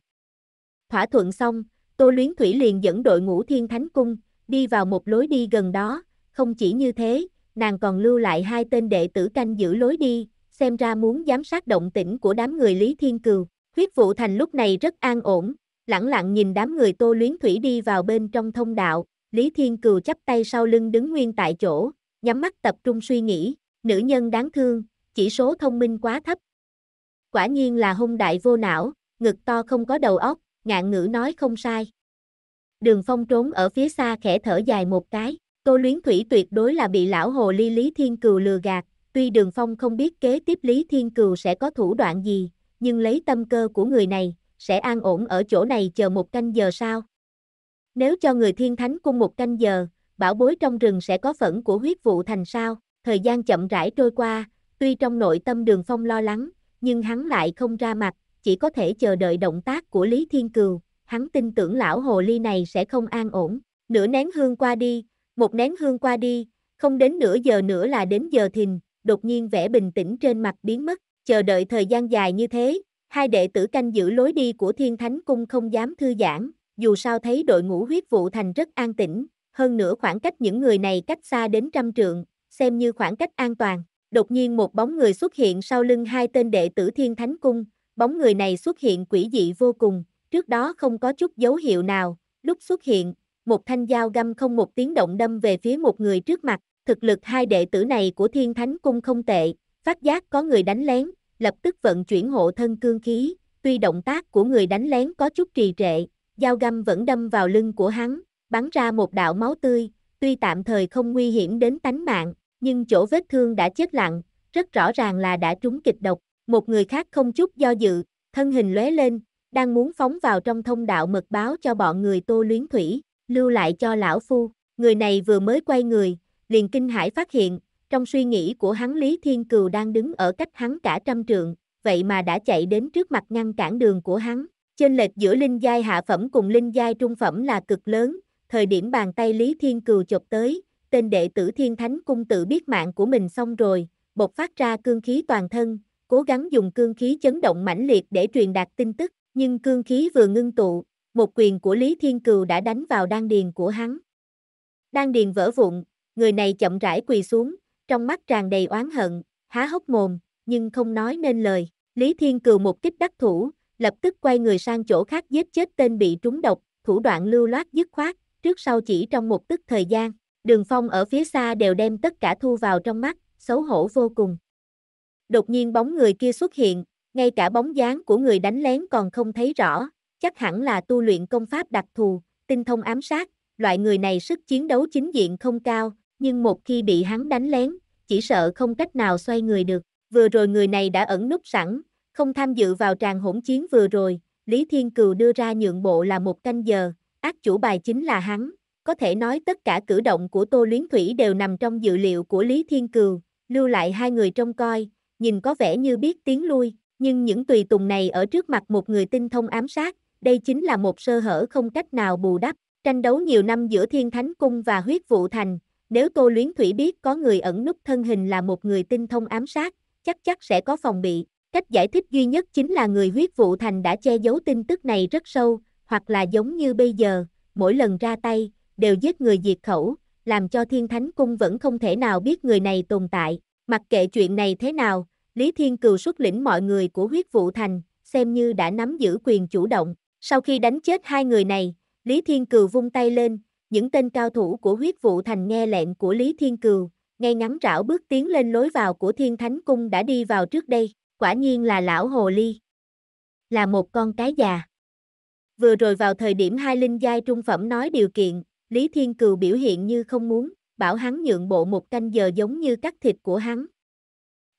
Thỏa thuận xong, Tô Luyến Thủy liền dẫn đội ngũ thiên thánh cung, đi vào một lối đi gần đó, không chỉ như thế, nàng còn lưu lại hai tên đệ tử canh giữ lối đi, xem ra muốn giám sát động tĩnh của đám người Lý Thiên Cừu. Huyết Vũ thành lúc này rất an ổn, lẳng lặng nhìn đám người Tô Luyến Thủy đi vào bên trong thông đạo, Lý Thiên Cừu chắp tay sau lưng đứng nguyên tại chỗ, nhắm mắt tập trung suy nghĩ, nữ nhân đáng thương, chỉ số thông minh quá thấp, quả nhiên là hung đại vô não, ngực to không có đầu óc, ngạn ngữ nói không sai. Đường phong trốn ở phía xa khẽ thở dài một cái, tô luyến thủy tuyệt đối là bị lão hồ ly Lý Thiên Cừu lừa gạt, tuy đường phong không biết kế tiếp Lý Thiên Cừu sẽ có thủ đoạn gì, nhưng lấy tâm cơ của người này, sẽ an ổn ở chỗ này chờ một canh giờ sao? Nếu cho người thiên thánh cung một canh giờ, bảo bối trong rừng sẽ có phẫn của huyết vụ thành sao, thời gian chậm rãi trôi qua, tuy trong nội tâm đường phong lo lắng, nhưng hắn lại không ra mặt, chỉ có thể chờ đợi động tác của Lý Thiên Cừu, hắn tin tưởng lão hồ ly này sẽ không an ổn. Nửa nén hương qua đi, một nén hương qua đi, không đến nửa giờ nữa là đến giờ thìn, đột nhiên vẻ bình tĩnh trên mặt biến mất, chờ đợi thời gian dài như thế, hai đệ tử canh giữ lối đi của Thiên Thánh Cung không dám thư giãn, dù sao thấy đội ngũ huyết vụ thành rất an tĩnh, hơn nữa khoảng cách những người này cách xa đến trăm trượng, xem như khoảng cách an toàn đột nhiên một bóng người xuất hiện sau lưng hai tên đệ tử Thiên Thánh Cung, bóng người này xuất hiện quỷ dị vô cùng, trước đó không có chút dấu hiệu nào, lúc xuất hiện, một thanh dao găm không một tiếng động đâm về phía một người trước mặt, thực lực hai đệ tử này của Thiên Thánh Cung không tệ, phát giác có người đánh lén, lập tức vận chuyển hộ thân cương khí, tuy động tác của người đánh lén có chút trì trệ, dao găm vẫn đâm vào lưng của hắn, bắn ra một đạo máu tươi, tuy tạm thời không nguy hiểm đến tánh mạng, nhưng chỗ vết thương đã chết lặng, rất rõ ràng là đã trúng kịch độc. Một người khác không chút do dự, thân hình lóe lên, đang muốn phóng vào trong thông đạo mật báo cho bọn người Tô Luyến Thủy, lưu lại cho lão phu. Người này vừa mới quay người, liền kinh hải phát hiện, trong suy nghĩ của hắn Lý Thiên Cừu đang đứng ở cách hắn cả trăm trượng, vậy mà đã chạy đến trước mặt ngăn cản đường của hắn. trên lệch giữa linh giai hạ phẩm cùng linh giai trung phẩm là cực lớn, thời điểm bàn tay Lý Thiên Cừu chộp tới, tên đệ tử thiên thánh cung tự biết mạng của mình xong rồi, bộc phát ra cương khí toàn thân, cố gắng dùng cương khí chấn động mãnh liệt để truyền đạt tin tức, nhưng cương khí vừa ngưng tụ, một quyền của Lý Thiên Cừu đã đánh vào đan điền của hắn. Đan điền vỡ vụn, người này chậm rãi quỳ xuống, trong mắt tràn đầy oán hận, há hốc mồm, nhưng không nói nên lời. Lý Thiên Cừu một kích đắc thủ, lập tức quay người sang chỗ khác giết chết tên bị trúng độc, thủ đoạn lưu loát dứt khoát, trước sau chỉ trong một tức thời gian đường phong ở phía xa đều đem tất cả thu vào trong mắt, xấu hổ vô cùng. Đột nhiên bóng người kia xuất hiện, ngay cả bóng dáng của người đánh lén còn không thấy rõ, chắc hẳn là tu luyện công pháp đặc thù, tinh thông ám sát, loại người này sức chiến đấu chính diện không cao, nhưng một khi bị hắn đánh lén, chỉ sợ không cách nào xoay người được. Vừa rồi người này đã ẩn núp sẵn, không tham dự vào tràng hỗn chiến vừa rồi, Lý Thiên Cừu đưa ra nhượng bộ là một canh giờ, ác chủ bài chính là hắn, có thể nói tất cả cử động của Tô Luyến Thủy đều nằm trong dự liệu của Lý Thiên Cừu, lưu lại hai người trông coi, nhìn có vẻ như biết tiếng lui, nhưng những tùy tùng này ở trước mặt một người tinh thông ám sát, đây chính là một sơ hở không cách nào bù đắp. Tranh đấu nhiều năm giữa Thiên Thánh Cung và huyết vụ thành, nếu Tô Luyến Thủy biết có người ẩn núp thân hình là một người tinh thông ám sát, chắc chắc sẽ có phòng bị. Cách giải thích duy nhất chính là người huyết vụ thành đã che giấu tin tức này rất sâu, hoặc là giống như bây giờ, mỗi lần ra tay, đều giết người diệt khẩu, làm cho thiên thánh cung vẫn không thể nào biết người này tồn tại. Mặc kệ chuyện này thế nào, Lý Thiên Cừu xuất lĩnh mọi người của huyết vụ thành, xem như đã nắm giữ quyền chủ động. Sau khi đánh chết hai người này, Lý Thiên Cừu vung tay lên, những tên cao thủ của huyết vụ thành nghe lệnh của Lý Thiên Cừu, ngay ngắn rảo bước tiến lên lối vào của Thiên Thánh Cung đã đi vào trước đây, quả nhiên là lão Hồ Ly. Là một con cái già. Vừa rồi vào thời điểm hai linh giai trung phẩm nói điều kiện, Lý Thiên Cừu biểu hiện như không muốn, bảo hắn nhượng bộ một canh giờ giống như cắt thịt của hắn.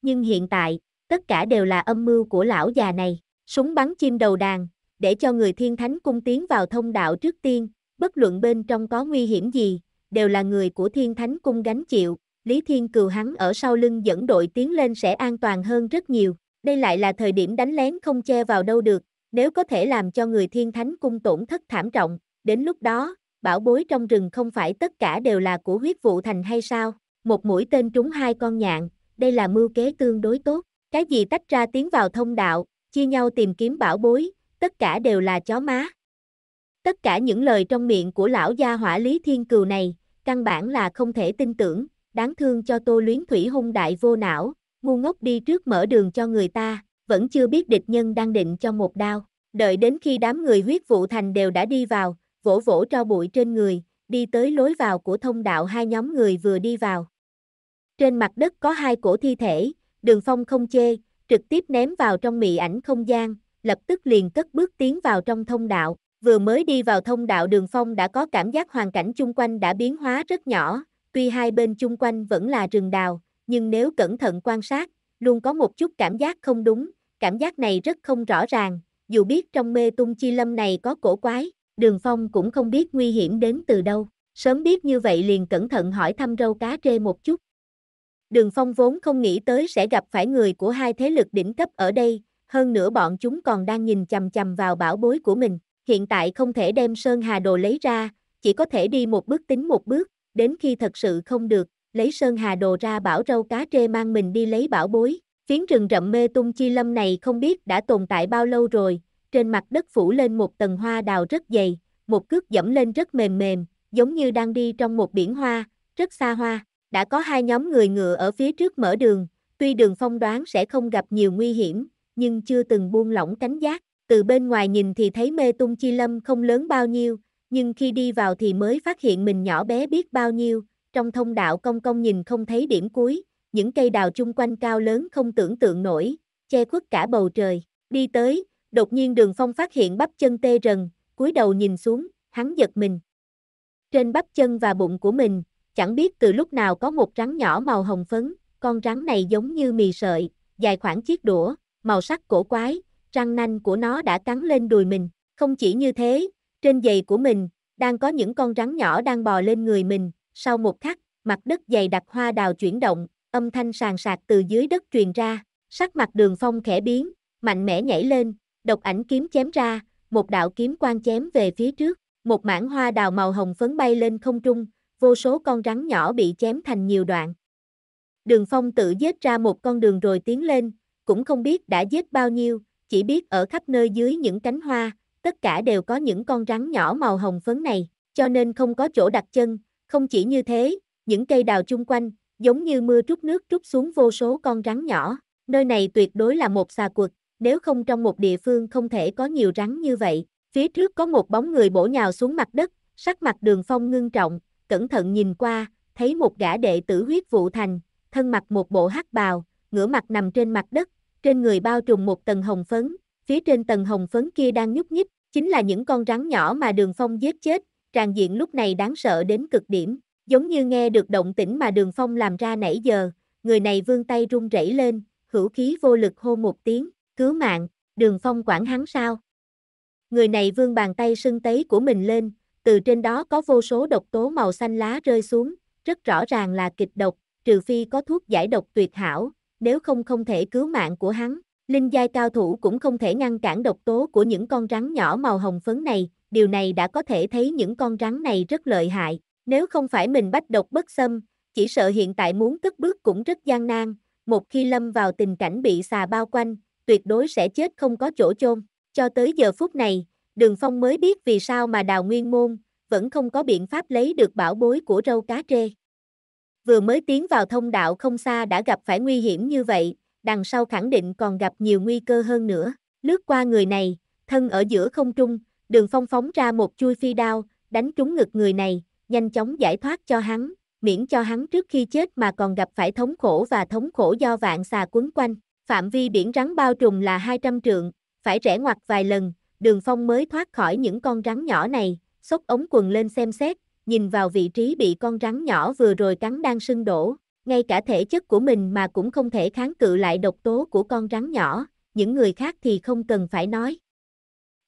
Nhưng hiện tại, tất cả đều là âm mưu của lão già này, súng bắn chim đầu đàn, để cho người thiên thánh cung tiến vào thông đạo trước tiên, bất luận bên trong có nguy hiểm gì, đều là người của thiên thánh cung gánh chịu, Lý Thiên Cừu hắn ở sau lưng dẫn đội tiến lên sẽ an toàn hơn rất nhiều, đây lại là thời điểm đánh lén không che vào đâu được, nếu có thể làm cho người thiên thánh cung tổn thất thảm trọng, đến lúc đó, bảo bối trong rừng không phải tất cả đều là của huyết vụ thành hay sao? Một mũi tên trúng hai con nhạn, đây là mưu kế tương đối tốt. Cái gì tách ra tiến vào thông đạo, chia nhau tìm kiếm bảo bối, tất cả đều là chó má. Tất cả những lời trong miệng của lão gia hỏa Lý Thiên Cừu này, căn bản là không thể tin tưởng, đáng thương cho tô luyến thủy hung đại vô não, ngu ngốc đi trước mở đường cho người ta, vẫn chưa biết địch nhân đang định cho một đao. Đợi đến khi đám người huyết vụ thành đều đã đi vào, vỗ vỗ tro bụi trên người, đi tới lối vào của thông đạo hai nhóm người vừa đi vào. Trên mặt đất có hai cổ thi thể, đường phong không chê, trực tiếp ném vào trong mị ảnh không gian, lập tức liền cất bước tiến vào trong thông đạo. Vừa mới đi vào thông đạo đường phong đã có cảm giác hoàn cảnh chung quanh đã biến hóa rất nhỏ, tuy hai bên chung quanh vẫn là rừng đào, nhưng nếu cẩn thận quan sát, luôn có một chút cảm giác không đúng, cảm giác này rất không rõ ràng, dù biết trong mê tung chi lâm này có cổ quái đường phong cũng không biết nguy hiểm đến từ đâu, sớm biết như vậy liền cẩn thận hỏi thăm râu cá trê một chút. Đường phong vốn không nghĩ tới sẽ gặp phải người của hai thế lực đỉnh cấp ở đây, hơn nữa bọn chúng còn đang nhìn chằm chằm vào bảo bối của mình, hiện tại không thể đem Sơn Hà Đồ lấy ra, chỉ có thể đi một bước tính một bước, đến khi thật sự không được, lấy Sơn Hà Đồ ra bảo râu cá trê mang mình đi lấy bảo bối. Phiến rừng rậm mê tung chi lâm này không biết đã tồn tại bao lâu rồi, trên mặt đất phủ lên một tầng hoa đào rất dày, một cước dẫm lên rất mềm mềm, giống như đang đi trong một biển hoa, rất xa hoa. Đã có hai nhóm người ngựa ở phía trước mở đường, tuy đường phong đoán sẽ không gặp nhiều nguy hiểm, nhưng chưa từng buông lỏng cánh giác. Từ bên ngoài nhìn thì thấy mê tung chi lâm không lớn bao nhiêu, nhưng khi đi vào thì mới phát hiện mình nhỏ bé biết bao nhiêu, trong thông đạo công công nhìn không thấy điểm cuối, những cây đào chung quanh cao lớn không tưởng tượng nổi, che khuất cả bầu trời, đi tới, Đột nhiên đường phong phát hiện bắp chân tê rần, cúi đầu nhìn xuống, hắn giật mình. Trên bắp chân và bụng của mình, chẳng biết từ lúc nào có một rắn nhỏ màu hồng phấn, con rắn này giống như mì sợi, dài khoảng chiếc đũa, màu sắc cổ quái, răng nanh của nó đã cắn lên đùi mình. Không chỉ như thế, trên giày của mình, đang có những con rắn nhỏ đang bò lên người mình, sau một khắc, mặt đất dày đặc hoa đào chuyển động, âm thanh sàn sạc từ dưới đất truyền ra, sắc mặt đường phong khẽ biến, mạnh mẽ nhảy lên, độc ảnh kiếm chém ra, một đạo kiếm quang chém về phía trước, một mảng hoa đào màu hồng phấn bay lên không trung, vô số con rắn nhỏ bị chém thành nhiều đoạn. Đường Phong tự giết ra một con đường rồi tiến lên, cũng không biết đã giết bao nhiêu, chỉ biết ở khắp nơi dưới những cánh hoa, tất cả đều có những con rắn nhỏ màu hồng phấn này, cho nên không có chỗ đặt chân, không chỉ như thế, những cây đào chung quanh, giống như mưa trút nước trút xuống vô số con rắn nhỏ, nơi này tuyệt đối là một xà quật nếu không trong một địa phương không thể có nhiều rắn như vậy. Phía trước có một bóng người bổ nhào xuống mặt đất, sắc mặt đường phong ngưng trọng, cẩn thận nhìn qua, thấy một gã đệ tử huyết vụ thành, thân mặc một bộ hắc bào, ngửa mặt nằm trên mặt đất, trên người bao trùm một tầng hồng phấn, phía trên tầng hồng phấn kia đang nhúc nhích, chính là những con rắn nhỏ mà đường phong giết chết, tràn diện lúc này đáng sợ đến cực điểm, giống như nghe được động tĩnh mà đường phong làm ra nãy giờ, người này vươn tay run rẩy lên, hữu khí vô lực hô một tiếng, Cứu mạng, đường phong quản hắn sao? Người này vương bàn tay sưng tấy của mình lên, từ trên đó có vô số độc tố màu xanh lá rơi xuống, rất rõ ràng là kịch độc, trừ phi có thuốc giải độc tuyệt hảo, nếu không không thể cứu mạng của hắn. Linh giai cao thủ cũng không thể ngăn cản độc tố của những con rắn nhỏ màu hồng phấn này, điều này đã có thể thấy những con rắn này rất lợi hại. Nếu không phải mình bách độc bất xâm, chỉ sợ hiện tại muốn tức bước cũng rất gian nan, một khi lâm vào tình cảnh bị xà bao quanh, tuyệt đối sẽ chết không có chỗ chôn. Cho tới giờ phút này, Đường Phong mới biết vì sao mà đào nguyên môn, vẫn không có biện pháp lấy được bảo bối của râu cá trê. Vừa mới tiến vào thông đạo không xa đã gặp phải nguy hiểm như vậy, đằng sau khẳng định còn gặp nhiều nguy cơ hơn nữa. Lướt qua người này, thân ở giữa không trung, đường phong phóng ra một chui phi đao, đánh trúng ngực người này, nhanh chóng giải thoát cho hắn, miễn cho hắn trước khi chết mà còn gặp phải thống khổ và thống khổ do vạn xà quấn quanh phạm vi biển rắn bao trùm là 200 trượng, phải rẽ ngoặt vài lần, đường phong mới thoát khỏi những con rắn nhỏ này, xốc ống quần lên xem xét, nhìn vào vị trí bị con rắn nhỏ vừa rồi cắn đang sưng đổ, ngay cả thể chất của mình mà cũng không thể kháng cự lại độc tố của con rắn nhỏ, những người khác thì không cần phải nói.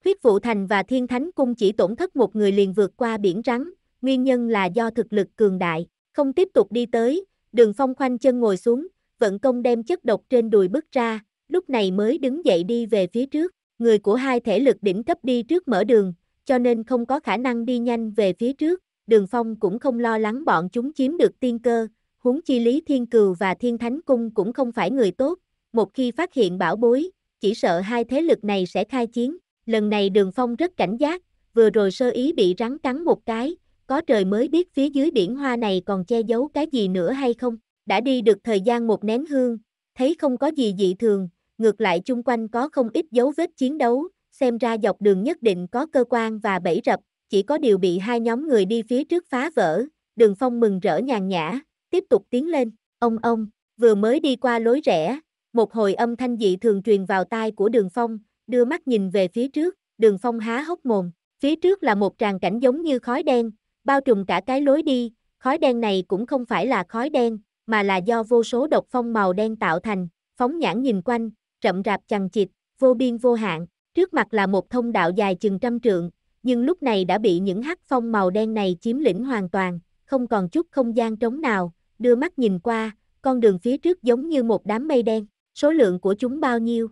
Huyết Vụ Thành và Thiên Thánh Cung chỉ tổn thất một người liền vượt qua biển rắn, nguyên nhân là do thực lực cường đại, không tiếp tục đi tới, đường phong khoanh chân ngồi xuống, vận công đem chất độc trên đùi bứt ra, lúc này mới đứng dậy đi về phía trước. Người của hai thể lực đỉnh cấp đi trước mở đường, cho nên không có khả năng đi nhanh về phía trước. Đường Phong cũng không lo lắng bọn chúng chiếm được tiên cơ, huống chi Lý Thiên Cừu và Thiên Thánh Cung cũng không phải người tốt. Một khi phát hiện bảo bối, chỉ sợ hai thế lực này sẽ khai chiến. Lần này Đường Phong rất cảnh giác, vừa rồi sơ ý bị rắn cắn một cái, có trời mới biết phía dưới biển hoa này còn che giấu cái gì nữa hay không đã đi được thời gian một nén hương, thấy không có gì dị thường, ngược lại chung quanh có không ít dấu vết chiến đấu, xem ra dọc đường nhất định có cơ quan và bẫy rập, chỉ có điều bị hai nhóm người đi phía trước phá vỡ, đường phong mừng rỡ nhàn nhã, tiếp tục tiến lên, ông ông, vừa mới đi qua lối rẽ, một hồi âm thanh dị thường truyền vào tai của đường phong, đưa mắt nhìn về phía trước, đường phong há hốc mồm, phía trước là một tràng cảnh giống như khói đen, bao trùm cả cái lối đi, khói đen này cũng không phải là khói đen, mà là do vô số độc phong màu đen tạo thành, phóng nhãn nhìn quanh, rậm rạp chằng chịt, vô biên vô hạn, trước mặt là một thông đạo dài chừng trăm trượng, nhưng lúc này đã bị những hắc phong màu đen này chiếm lĩnh hoàn toàn, không còn chút không gian trống nào, đưa mắt nhìn qua, con đường phía trước giống như một đám mây đen, số lượng của chúng bao nhiêu.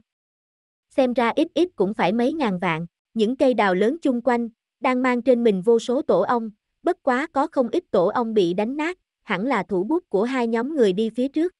Xem ra ít ít cũng phải mấy ngàn vạn, những cây đào lớn chung quanh, đang mang trên mình vô số tổ ong, bất quá có không ít tổ ong bị đánh nát, hẳn là thủ bút của hai nhóm người đi phía trước.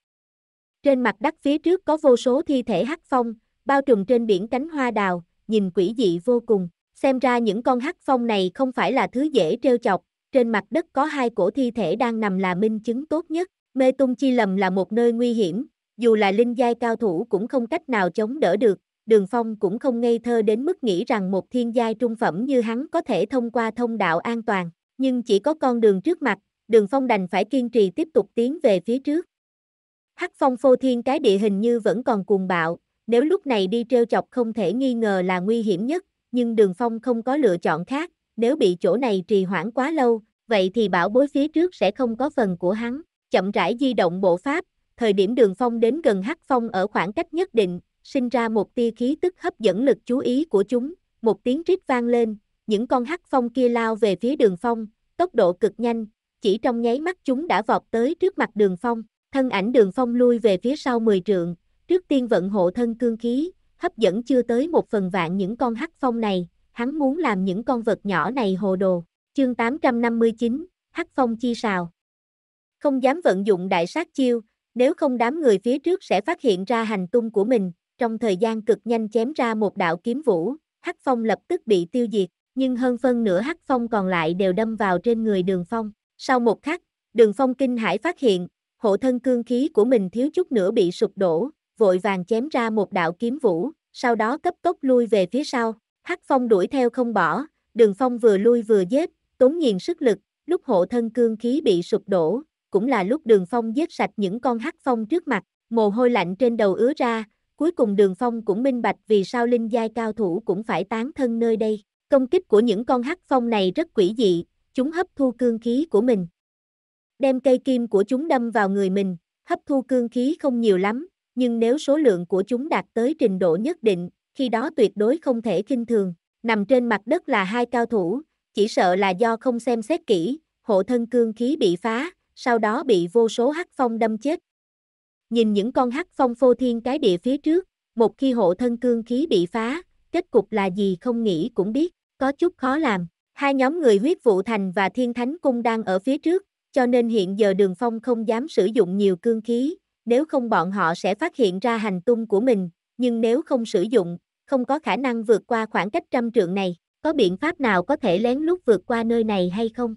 Trên mặt đất phía trước có vô số thi thể hắc phong, bao trùm trên biển cánh hoa đào, nhìn quỷ dị vô cùng. Xem ra những con hắc phong này không phải là thứ dễ trêu chọc, trên mặt đất có hai cổ thi thể đang nằm là minh chứng tốt nhất. Mê tung chi lầm là một nơi nguy hiểm, dù là linh giai cao thủ cũng không cách nào chống đỡ được, đường phong cũng không ngây thơ đến mức nghĩ rằng một thiên giai trung phẩm như hắn có thể thông qua thông đạo an toàn, nhưng chỉ có con đường trước mặt, đường phong đành phải kiên trì tiếp tục tiến về phía trước. Hắc phong phô thiên cái địa hình như vẫn còn cuồng bạo, nếu lúc này đi trêu chọc không thể nghi ngờ là nguy hiểm nhất, nhưng đường phong không có lựa chọn khác, nếu bị chỗ này trì hoãn quá lâu, vậy thì bảo bối phía trước sẽ không có phần của hắn, chậm rãi di động bộ pháp, thời điểm đường phong đến gần hắc phong ở khoảng cách nhất định, sinh ra một tia khí tức hấp dẫn lực chú ý của chúng, một tiếng rít vang lên, những con hắc phong kia lao về phía đường phong, tốc độ cực nhanh, chỉ trong nháy mắt chúng đã vọt tới trước mặt đường phong, thân ảnh đường phong lui về phía sau 10 trượng, trước tiên vận hộ thân cương khí, hấp dẫn chưa tới một phần vạn những con hắc phong này, hắn muốn làm những con vật nhỏ này hồ đồ. Chương 859, Hắc Phong chi sào. Không dám vận dụng đại sát chiêu, nếu không đám người phía trước sẽ phát hiện ra hành tung của mình, trong thời gian cực nhanh chém ra một đạo kiếm vũ, Hắc Phong lập tức bị tiêu diệt, nhưng hơn phân nửa Hắc Phong còn lại đều đâm vào trên người Đường Phong. Sau một khắc, đường phong kinh hải phát hiện, hộ thân cương khí của mình thiếu chút nữa bị sụp đổ, vội vàng chém ra một đạo kiếm vũ, sau đó cấp tốc lui về phía sau, hắc phong đuổi theo không bỏ, đường phong vừa lui vừa giết, tốn nhiên sức lực, lúc hộ thân cương khí bị sụp đổ, cũng là lúc đường phong giết sạch những con hắc phong trước mặt, mồ hôi lạnh trên đầu ứa ra, cuối cùng đường phong cũng minh bạch vì sao linh giai cao thủ cũng phải tán thân nơi đây. Công kích của những con hắc phong này rất quỷ dị, chúng hấp thu cương khí của mình. Đem cây kim của chúng đâm vào người mình, hấp thu cương khí không nhiều lắm, nhưng nếu số lượng của chúng đạt tới trình độ nhất định, khi đó tuyệt đối không thể kinh thường. Nằm trên mặt đất là hai cao thủ, chỉ sợ là do không xem xét kỹ, hộ thân cương khí bị phá, sau đó bị vô số hắc phong đâm chết. Nhìn những con hắc phong phô thiên cái địa phía trước, một khi hộ thân cương khí bị phá, kết cục là gì không nghĩ cũng biết, có chút khó làm. Hai nhóm người huyết vụ thành và thiên thánh cung đang ở phía trước, cho nên hiện giờ đường phong không dám sử dụng nhiều cương khí, nếu không bọn họ sẽ phát hiện ra hành tung của mình, nhưng nếu không sử dụng, không có khả năng vượt qua khoảng cách trăm trượng này, có biện pháp nào có thể lén lút vượt qua nơi này hay không?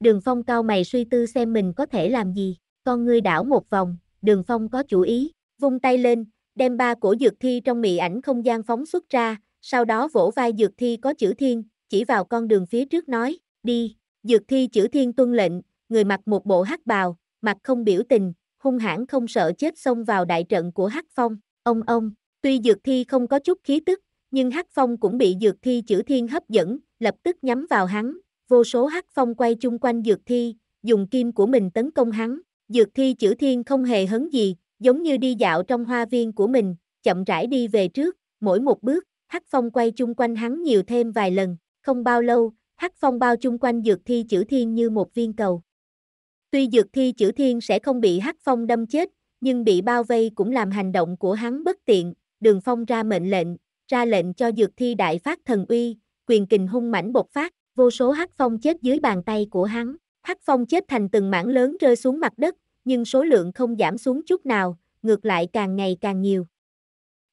Đường phong cao mày suy tư xem mình có thể làm gì, con ngươi đảo một vòng, đường phong có chủ ý, vung tay lên, đem ba cổ dược thi trong mị ảnh không gian phóng xuất ra, sau đó vỗ vai dược thi có chữ thiên, chỉ vào con đường phía trước nói, đi, dược thi chữ thiên tuân lệnh, người mặc một bộ hắc bào, mặt không biểu tình, hung hãn không sợ chết xông vào đại trận của hắc phong, ông ông, tuy dược thi không có chút khí tức, nhưng hắc phong cũng bị dược thi chữ thiên hấp dẫn, lập tức nhắm vào hắn, vô số hắc phong quay chung quanh dược thi, dùng kim của mình tấn công hắn, dược thi chữ thiên không hề hấn gì, giống như đi dạo trong hoa viên của mình, chậm rãi đi về trước, mỗi một bước, hắc phong quay chung quanh hắn nhiều thêm vài lần, không bao lâu, hắc phong bao chung quanh dược thi chữ thiên như một viên cầu. Tuy dược thi chữ thiên sẽ không bị hắc phong đâm chết, nhưng bị bao vây cũng làm hành động của hắn bất tiện, đường phong ra mệnh lệnh, ra lệnh cho dược thi đại phát thần uy, quyền kình hung mãnh bộc phát, vô số hắc phong chết dưới bàn tay của hắn, hắc phong chết thành từng mảng lớn rơi xuống mặt đất, nhưng số lượng không giảm xuống chút nào, ngược lại càng ngày càng nhiều.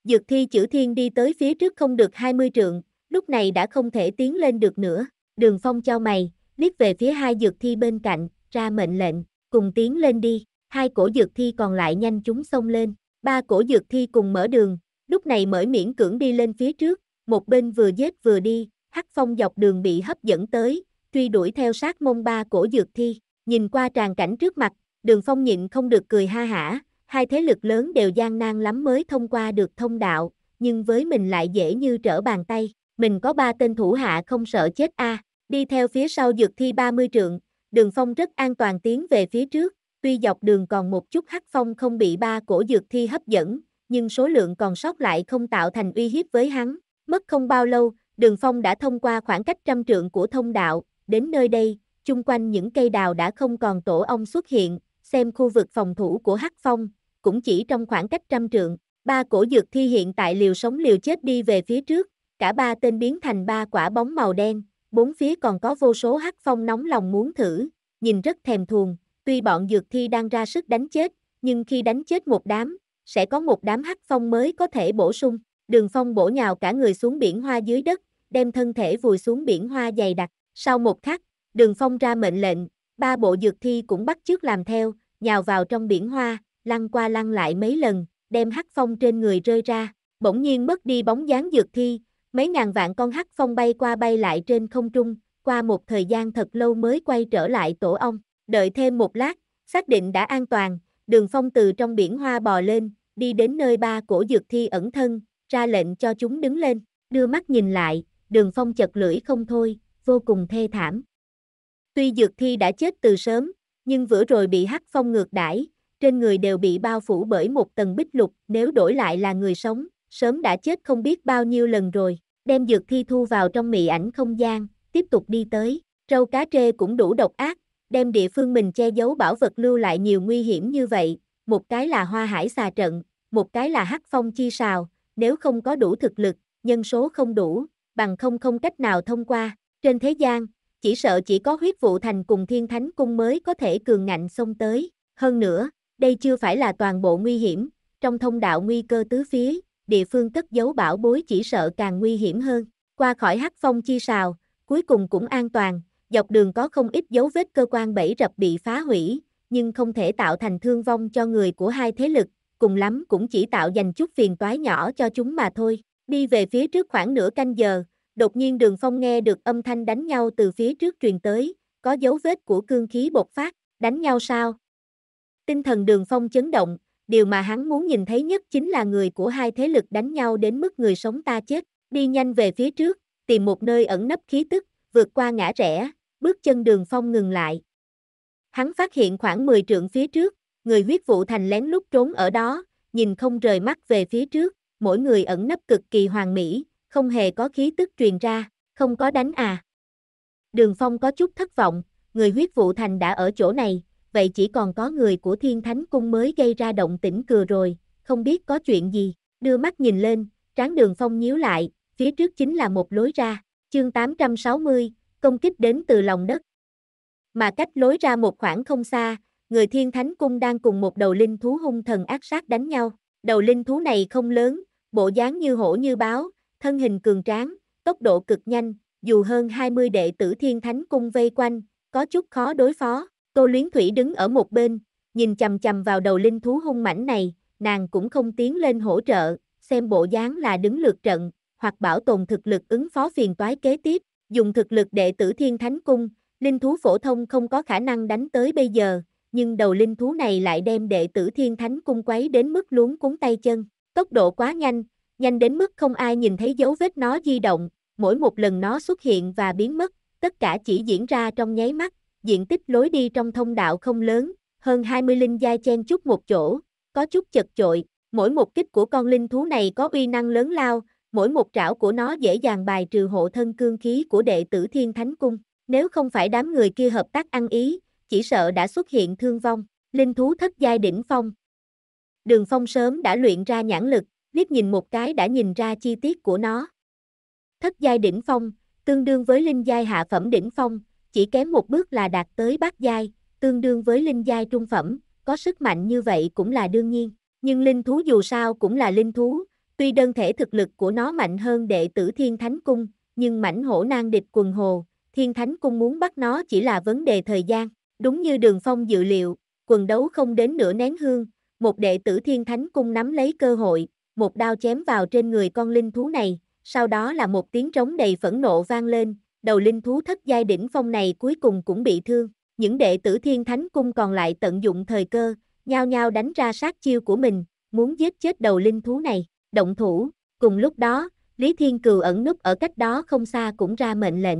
Dược thi chữ thiên đi tới phía trước không được 20 trượng, lúc này đã không thể tiến lên được nữa. Đường Phong cho mày, liếc về phía hai dược thi bên cạnh, ra mệnh lệnh, cùng tiến lên đi. Hai cổ dược thi còn lại nhanh chúng xông lên. Ba cổ dược thi cùng mở đường, lúc này mở miễn cưỡng đi lên phía trước, một bên vừa giết vừa đi, hắc phong dọc đường bị hấp dẫn tới, truy đuổi theo sát mông ba cổ dược thi, nhìn qua tràn cảnh trước mặt, đường phong nhịn không được cười ha hả, hai thế lực lớn đều gian nan lắm mới thông qua được thông đạo, nhưng với mình lại dễ như trở bàn tay mình có ba tên thủ hạ không sợ chết a à. đi theo phía sau dược thi 30 trượng, đường phong rất an toàn tiến về phía trước, tuy dọc đường còn một chút hắc phong không bị ba cổ dược thi hấp dẫn, nhưng số lượng còn sót lại không tạo thành uy hiếp với hắn, mất không bao lâu, đường phong đã thông qua khoảng cách trăm trượng của thông đạo, đến nơi đây, chung quanh những cây đào đã không còn tổ ong xuất hiện, xem khu vực phòng thủ của hắc phong, cũng chỉ trong khoảng cách trăm trượng, ba cổ dược thi hiện tại liều sống liều chết đi về phía trước, Cả ba tên biến thành ba quả bóng màu đen, bốn phía còn có vô số hắc phong nóng lòng muốn thử, nhìn rất thèm thuồng, tuy bọn dược thi đang ra sức đánh chết, nhưng khi đánh chết một đám, sẽ có một đám hắc phong mới có thể bổ sung. Đường phong bổ nhào cả người xuống biển hoa dưới đất, đem thân thể vùi xuống biển hoa dày đặc. Sau một khắc, đường phong ra mệnh lệnh, ba bộ dược thi cũng bắt chước làm theo, nhào vào trong biển hoa, lăn qua lăn lại mấy lần, đem hắc phong trên người rơi ra, bỗng nhiên mất đi bóng dáng dược thi, Mấy ngàn vạn con hắc phong bay qua bay lại trên không trung, qua một thời gian thật lâu mới quay trở lại tổ ong, đợi thêm một lát, xác định đã an toàn, đường phong từ trong biển hoa bò lên, đi đến nơi ba cổ dược thi ẩn thân, ra lệnh cho chúng đứng lên, đưa mắt nhìn lại, đường phong chật lưỡi không thôi, vô cùng thê thảm. Tuy dược thi đã chết từ sớm, nhưng vừa rồi bị hắc phong ngược đãi, trên người đều bị bao phủ bởi một tầng bích lục, nếu đổi lại là người sống, sớm đã chết không biết bao nhiêu lần rồi, đem dược thi thu vào trong mị ảnh không gian, tiếp tục đi tới, râu cá trê cũng đủ độc ác, đem địa phương mình che giấu bảo vật lưu lại nhiều nguy hiểm như vậy, một cái là hoa hải xà trận, một cái là hắc phong chi sào, nếu không có đủ thực lực, nhân số không đủ, bằng không không cách nào thông qua, trên thế gian, chỉ sợ chỉ có huyết vụ thành cùng thiên thánh cung mới có thể cường ngạnh xông tới, hơn nữa, đây chưa phải là toàn bộ nguy hiểm, trong thông đạo nguy cơ tứ phía, địa phương cất giấu bảo bối chỉ sợ càng nguy hiểm hơn. Qua khỏi hắc phong chi sào, cuối cùng cũng an toàn, dọc đường có không ít dấu vết cơ quan bẫy rập bị phá hủy, nhưng không thể tạo thành thương vong cho người của hai thế lực, cùng lắm cũng chỉ tạo dành chút phiền toái nhỏ cho chúng mà thôi. Đi về phía trước khoảng nửa canh giờ, đột nhiên đường phong nghe được âm thanh đánh nhau từ phía trước truyền tới, có dấu vết của cương khí bộc phát, đánh nhau sao? Tinh thần đường phong chấn động, điều mà hắn muốn nhìn thấy nhất chính là người của hai thế lực đánh nhau đến mức người sống ta chết, đi nhanh về phía trước, tìm một nơi ẩn nấp khí tức, vượt qua ngã rẽ, bước chân đường phong ngừng lại. Hắn phát hiện khoảng 10 trượng phía trước, người huyết vụ thành lén lút trốn ở đó, nhìn không rời mắt về phía trước, mỗi người ẩn nấp cực kỳ hoàn mỹ, không hề có khí tức truyền ra, không có đánh à. Đường Phong có chút thất vọng, người huyết vụ thành đã ở chỗ này, vậy chỉ còn có người của thiên thánh cung mới gây ra động tĩnh cừa rồi, không biết có chuyện gì, đưa mắt nhìn lên, tráng đường phong nhíu lại, phía trước chính là một lối ra, chương 860, công kích đến từ lòng đất. Mà cách lối ra một khoảng không xa, người thiên thánh cung đang cùng một đầu linh thú hung thần ác sát đánh nhau, đầu linh thú này không lớn, bộ dáng như hổ như báo, thân hình cường tráng, tốc độ cực nhanh, dù hơn 20 đệ tử thiên thánh cung vây quanh, có chút khó đối phó, Tô luyến thủy đứng ở một bên, nhìn chầm chầm vào đầu linh thú hung mảnh này, nàng cũng không tiến lên hỗ trợ, xem bộ dáng là đứng lượt trận, hoặc bảo tồn thực lực ứng phó phiền toái kế tiếp, dùng thực lực đệ tử thiên thánh cung, linh thú phổ thông không có khả năng đánh tới bây giờ, nhưng đầu linh thú này lại đem đệ tử thiên thánh cung quấy đến mức luống cuốn tay chân, tốc độ quá nhanh, nhanh đến mức không ai nhìn thấy dấu vết nó di động, mỗi một lần nó xuất hiện và biến mất, tất cả chỉ diễn ra trong nháy mắt, diện tích lối đi trong thông đạo không lớn, hơn 20 linh giai chen chút một chỗ, có chút chật chội, mỗi một kích của con linh thú này có uy năng lớn lao, mỗi một trảo của nó dễ dàng bài trừ hộ thân cương khí của đệ tử Thiên Thánh Cung, nếu không phải đám người kia hợp tác ăn ý, chỉ sợ đã xuất hiện thương vong, linh thú thất giai đỉnh phong. Đường Phong sớm đã luyện ra nhãn lực, liếc nhìn một cái đã nhìn ra chi tiết của nó. Thất giai đỉnh phong, tương đương với linh giai hạ phẩm đỉnh phong, chỉ kém một bước là đạt tới bát giai, tương đương với linh giai trung phẩm, có sức mạnh như vậy cũng là đương nhiên. Nhưng linh thú dù sao cũng là linh thú, tuy đơn thể thực lực của nó mạnh hơn đệ tử Thiên Thánh Cung, nhưng mảnh hổ nan địch quần hồ, Thiên Thánh Cung muốn bắt nó chỉ là vấn đề thời gian. Đúng như đường phong dự liệu, quần đấu không đến nửa nén hương, một đệ tử Thiên Thánh Cung nắm lấy cơ hội, một đao chém vào trên người con linh thú này, sau đó là một tiếng trống đầy phẫn nộ vang lên, đầu linh thú thất giai đỉnh phong này cuối cùng cũng bị thương. Những đệ tử thiên thánh cung còn lại tận dụng thời cơ, nhao nhao đánh ra sát chiêu của mình, muốn giết chết đầu linh thú này, động thủ. Cùng lúc đó, Lý Thiên Cừu ẩn núp ở cách đó không xa cũng ra mệnh lệnh.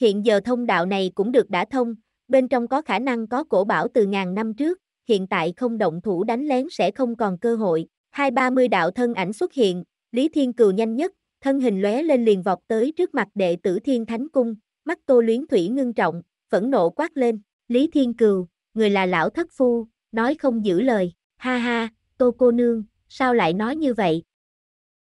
Hiện giờ thông đạo này cũng được đã thông, bên trong có khả năng có cổ bảo từ ngàn năm trước, hiện tại không động thủ đánh lén sẽ không còn cơ hội. Hai ba mươi đạo thân ảnh xuất hiện, Lý Thiên Cừu nhanh nhất thân hình lóe lên liền vọt tới trước mặt đệ tử Thiên Thánh Cung, mắt Tô Luyến Thủy ngưng trọng, phẫn nộ quát lên, Lý Thiên Cừu, người là lão thất phu, nói không giữ lời, ha ha, Tô cô nương, sao lại nói như vậy?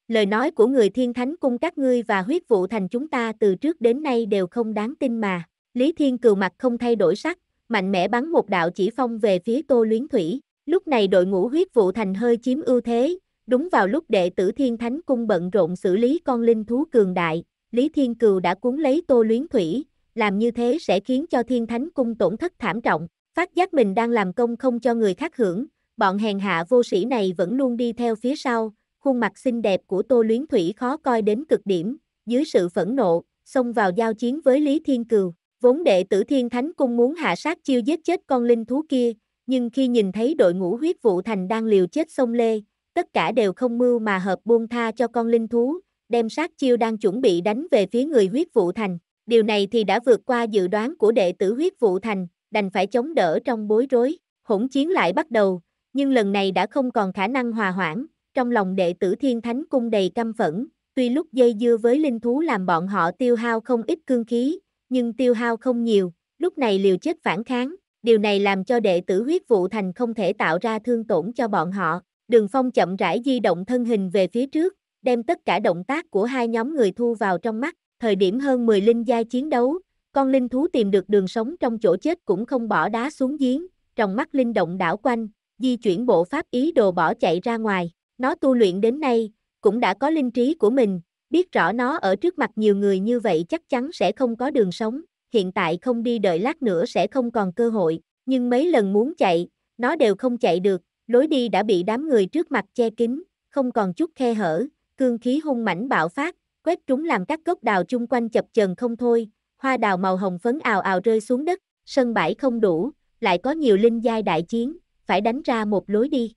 Lời nói của người Thiên Thánh Cung các ngươi và huyết vụ thành chúng ta từ trước đến nay đều không đáng tin mà. Lý Thiên Cừu mặt không thay đổi sắc, mạnh mẽ bắn một đạo chỉ phong về phía Tô Luyến Thủy. Lúc này đội ngũ huyết vụ thành hơi chiếm ưu thế, Đúng vào lúc đệ tử Thiên Thánh Cung bận rộn xử lý con linh thú cường đại, Lý Thiên Cừu đã cuốn lấy Tô Luyến Thủy, làm như thế sẽ khiến cho Thiên Thánh Cung tổn thất thảm trọng, phát giác mình đang làm công không cho người khác hưởng, bọn hèn hạ vô sĩ này vẫn luôn đi theo phía sau, khuôn mặt xinh đẹp của Tô Luyến Thủy khó coi đến cực điểm, dưới sự phẫn nộ, xông vào giao chiến với Lý Thiên Cừu. Vốn đệ tử Thiên Thánh Cung muốn hạ sát chiêu giết chết con linh thú kia, nhưng khi nhìn thấy đội ngũ huyết vụ thành đang liều chết xông lê, tất cả đều không mưu mà hợp buông tha cho con linh thú, đem sát chiêu đang chuẩn bị đánh về phía người huyết vụ thành. Điều này thì đã vượt qua dự đoán của đệ tử huyết vụ thành, đành phải chống đỡ trong bối rối, hỗn chiến lại bắt đầu, nhưng lần này đã không còn khả năng hòa hoãn, trong lòng đệ tử thiên thánh cung đầy căm phẫn, tuy lúc dây dưa với linh thú làm bọn họ tiêu hao không ít cương khí, nhưng tiêu hao không nhiều, lúc này liều chết phản kháng, điều này làm cho đệ tử huyết vụ thành không thể tạo ra thương tổn cho bọn họ, Đường Phong chậm rãi di động thân hình về phía trước, đem tất cả động tác của hai nhóm người thu vào trong mắt, thời điểm hơn 10 linh giai chiến đấu, con linh thú tìm được đường sống trong chỗ chết cũng không bỏ đá xuống giếng, trong mắt linh động đảo quanh, di chuyển bộ pháp ý đồ bỏ chạy ra ngoài, nó tu luyện đến nay, cũng đã có linh trí của mình, biết rõ nó ở trước mặt nhiều người như vậy chắc chắn sẽ không có đường sống, hiện tại không đi đợi lát nữa sẽ không còn cơ hội, nhưng mấy lần muốn chạy, nó đều không chạy được, lối đi đã bị đám người trước mặt che kín, không còn chút khe hở, cương khí hung mãnh bạo phát, quét trúng làm các gốc đào chung quanh chập chờn không thôi, hoa đào màu hồng phấn ào ào rơi xuống đất, sân bãi không đủ, lại có nhiều linh giai đại chiến, phải đánh ra một lối đi.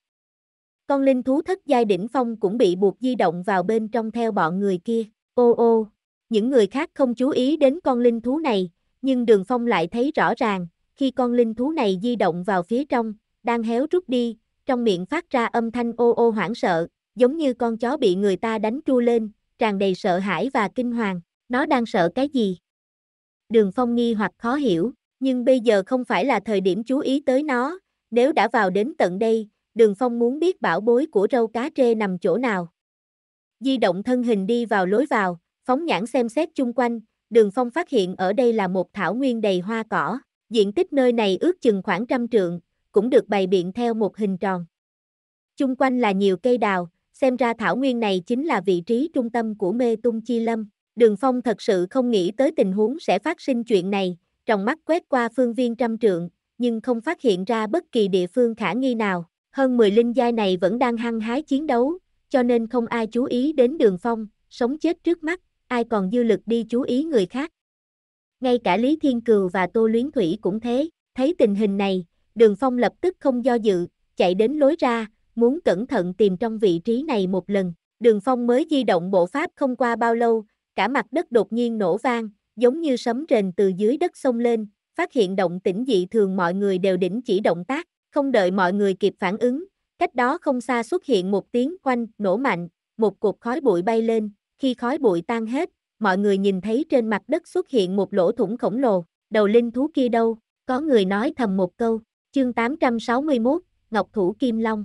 Con linh thú thất giai đỉnh phong cũng bị buộc di động vào bên trong theo bọn người kia, ô ô, những người khác không chú ý đến con linh thú này, nhưng đường phong lại thấy rõ ràng, khi con linh thú này di động vào phía trong, đang héo rút đi, trong miệng phát ra âm thanh ô ô hoảng sợ, giống như con chó bị người ta đánh tru lên, tràn đầy sợ hãi và kinh hoàng, nó đang sợ cái gì? Đường Phong nghi hoặc khó hiểu, nhưng bây giờ không phải là thời điểm chú ý tới nó, nếu đã vào đến tận đây, Đường Phong muốn biết bảo bối của râu cá trê nằm chỗ nào. Di động thân hình đi vào lối vào, phóng nhãn xem xét chung quanh, Đường Phong phát hiện ở đây là một thảo nguyên đầy hoa cỏ, diện tích nơi này ước chừng khoảng trăm trượng, cũng được bày biện theo một hình tròn. Chung quanh là nhiều cây đào, xem ra thảo nguyên này chính là vị trí trung tâm của mê tung chi lâm. Đường Phong thật sự không nghĩ tới tình huống sẽ phát sinh chuyện này, trong mắt quét qua phương viên trăm trượng, nhưng không phát hiện ra bất kỳ địa phương khả nghi nào. Hơn 10 linh giai này vẫn đang hăng hái chiến đấu, cho nên không ai chú ý đến đường phong, sống chết trước mắt, ai còn dư lực đi chú ý người khác. Ngay cả Lý Thiên Cừu và Tô Luyến Thủy cũng thế, thấy tình hình này, đường phong lập tức không do dự, chạy đến lối ra, muốn cẩn thận tìm trong vị trí này một lần. Đường phong mới di động bộ pháp không qua bao lâu, cả mặt đất đột nhiên nổ vang, giống như sấm rền từ dưới đất sông lên, phát hiện động tĩnh dị thường mọi người đều đỉnh chỉ động tác, không đợi mọi người kịp phản ứng, cách đó không xa xuất hiện một tiếng quanh, nổ mạnh, một cục khói bụi bay lên, khi khói bụi tan hết, mọi người nhìn thấy trên mặt đất xuất hiện một lỗ thủng khổng lồ, đầu linh thú kia đâu, có người nói thầm một câu, Chương 861, Ngọc Thủ Kim Long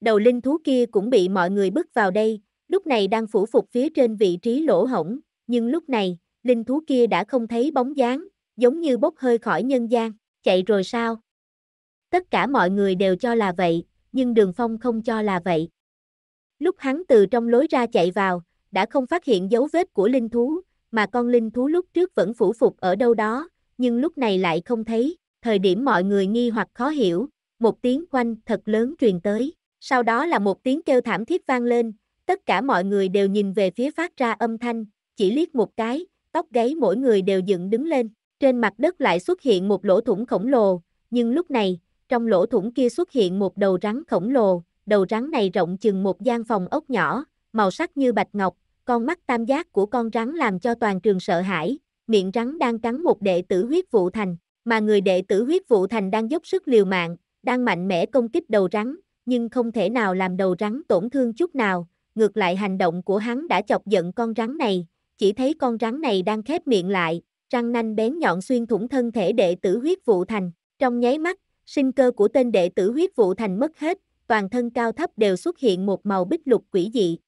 Đầu linh thú kia cũng bị mọi người bước vào đây, lúc này đang phủ phục phía trên vị trí lỗ hổng, nhưng lúc này, linh thú kia đã không thấy bóng dáng, giống như bốc hơi khỏi nhân gian, chạy rồi sao? Tất cả mọi người đều cho là vậy, nhưng đường phong không cho là vậy. Lúc hắn từ trong lối ra chạy vào, đã không phát hiện dấu vết của linh thú, mà con linh thú lúc trước vẫn phủ phục ở đâu đó, nhưng lúc này lại không thấy thời điểm mọi người nghi hoặc khó hiểu, một tiếng quanh thật lớn truyền tới, sau đó là một tiếng kêu thảm thiết vang lên, tất cả mọi người đều nhìn về phía phát ra âm thanh, chỉ liếc một cái, tóc gáy mỗi người đều dựng đứng lên, trên mặt đất lại xuất hiện một lỗ thủng khổng lồ, nhưng lúc này, trong lỗ thủng kia xuất hiện một đầu rắn khổng lồ, đầu rắn này rộng chừng một gian phòng ốc nhỏ, màu sắc như bạch ngọc, con mắt tam giác của con rắn làm cho toàn trường sợ hãi, miệng rắn đang cắn một đệ tử huyết vụ thành, mà người đệ tử huyết vụ thành đang dốc sức liều mạng, đang mạnh mẽ công kích đầu rắn, nhưng không thể nào làm đầu rắn tổn thương chút nào, ngược lại hành động của hắn đã chọc giận con rắn này, chỉ thấy con rắn này đang khép miệng lại, răng nanh bén nhọn xuyên thủng thân thể đệ tử huyết vụ thành, trong nháy mắt, sinh cơ của tên đệ tử huyết vụ thành mất hết, toàn thân cao thấp đều xuất hiện một màu bích lục quỷ dị.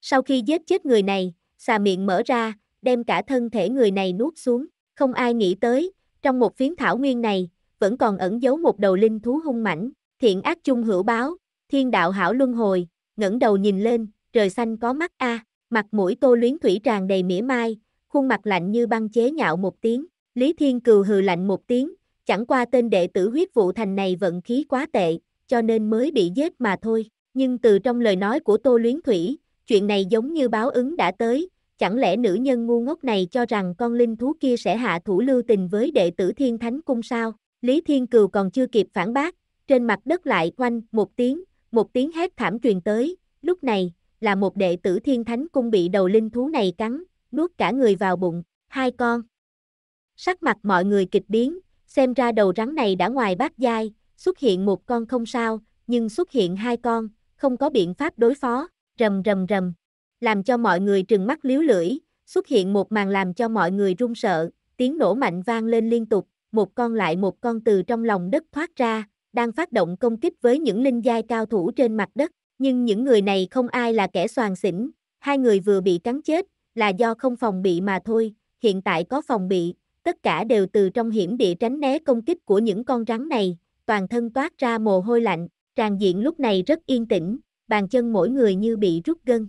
Sau khi giết chết người này, xà miệng mở ra, đem cả thân thể người này nuốt xuống, không ai nghĩ tới, trong một phiến thảo nguyên này, vẫn còn ẩn giấu một đầu linh thú hung mảnh thiện ác chung hữu báo, thiên đạo hảo luân hồi, ngẩng đầu nhìn lên, trời xanh có mắt a, à, mặt mũi Tô Luyến Thủy tràn đầy mỉa mai, khuôn mặt lạnh như băng chế nhạo một tiếng, Lý Thiên Cừu hừ lạnh một tiếng, chẳng qua tên đệ tử huyết vụ thành này vận khí quá tệ, cho nên mới bị giết mà thôi, nhưng từ trong lời nói của Tô Luyến Thủy, chuyện này giống như báo ứng đã tới, chẳng lẽ nữ nhân ngu ngốc này cho rằng con linh thú kia sẽ hạ thủ lưu tình với đệ tử thiên thánh cung sao? Lý Thiên Cừu còn chưa kịp phản bác, trên mặt đất lại quanh một tiếng, một tiếng hét thảm truyền tới, lúc này, là một đệ tử thiên thánh cung bị đầu linh thú này cắn, nuốt cả người vào bụng, hai con. Sắc mặt mọi người kịch biến, xem ra đầu rắn này đã ngoài bát dai, xuất hiện một con không sao, nhưng xuất hiện hai con, không có biện pháp đối phó, rầm rầm rầm làm cho mọi người trừng mắt liếu lưỡi, xuất hiện một màn làm cho mọi người run sợ, tiếng nổ mạnh vang lên liên tục, một con lại một con từ trong lòng đất thoát ra, đang phát động công kích với những linh giai cao thủ trên mặt đất, nhưng những người này không ai là kẻ soàn xỉn, hai người vừa bị cắn chết, là do không phòng bị mà thôi, hiện tại có phòng bị, tất cả đều từ trong hiểm địa tránh né công kích của những con rắn này, toàn thân toát ra mồ hôi lạnh, tràn diện lúc này rất yên tĩnh, bàn chân mỗi người như bị rút gân.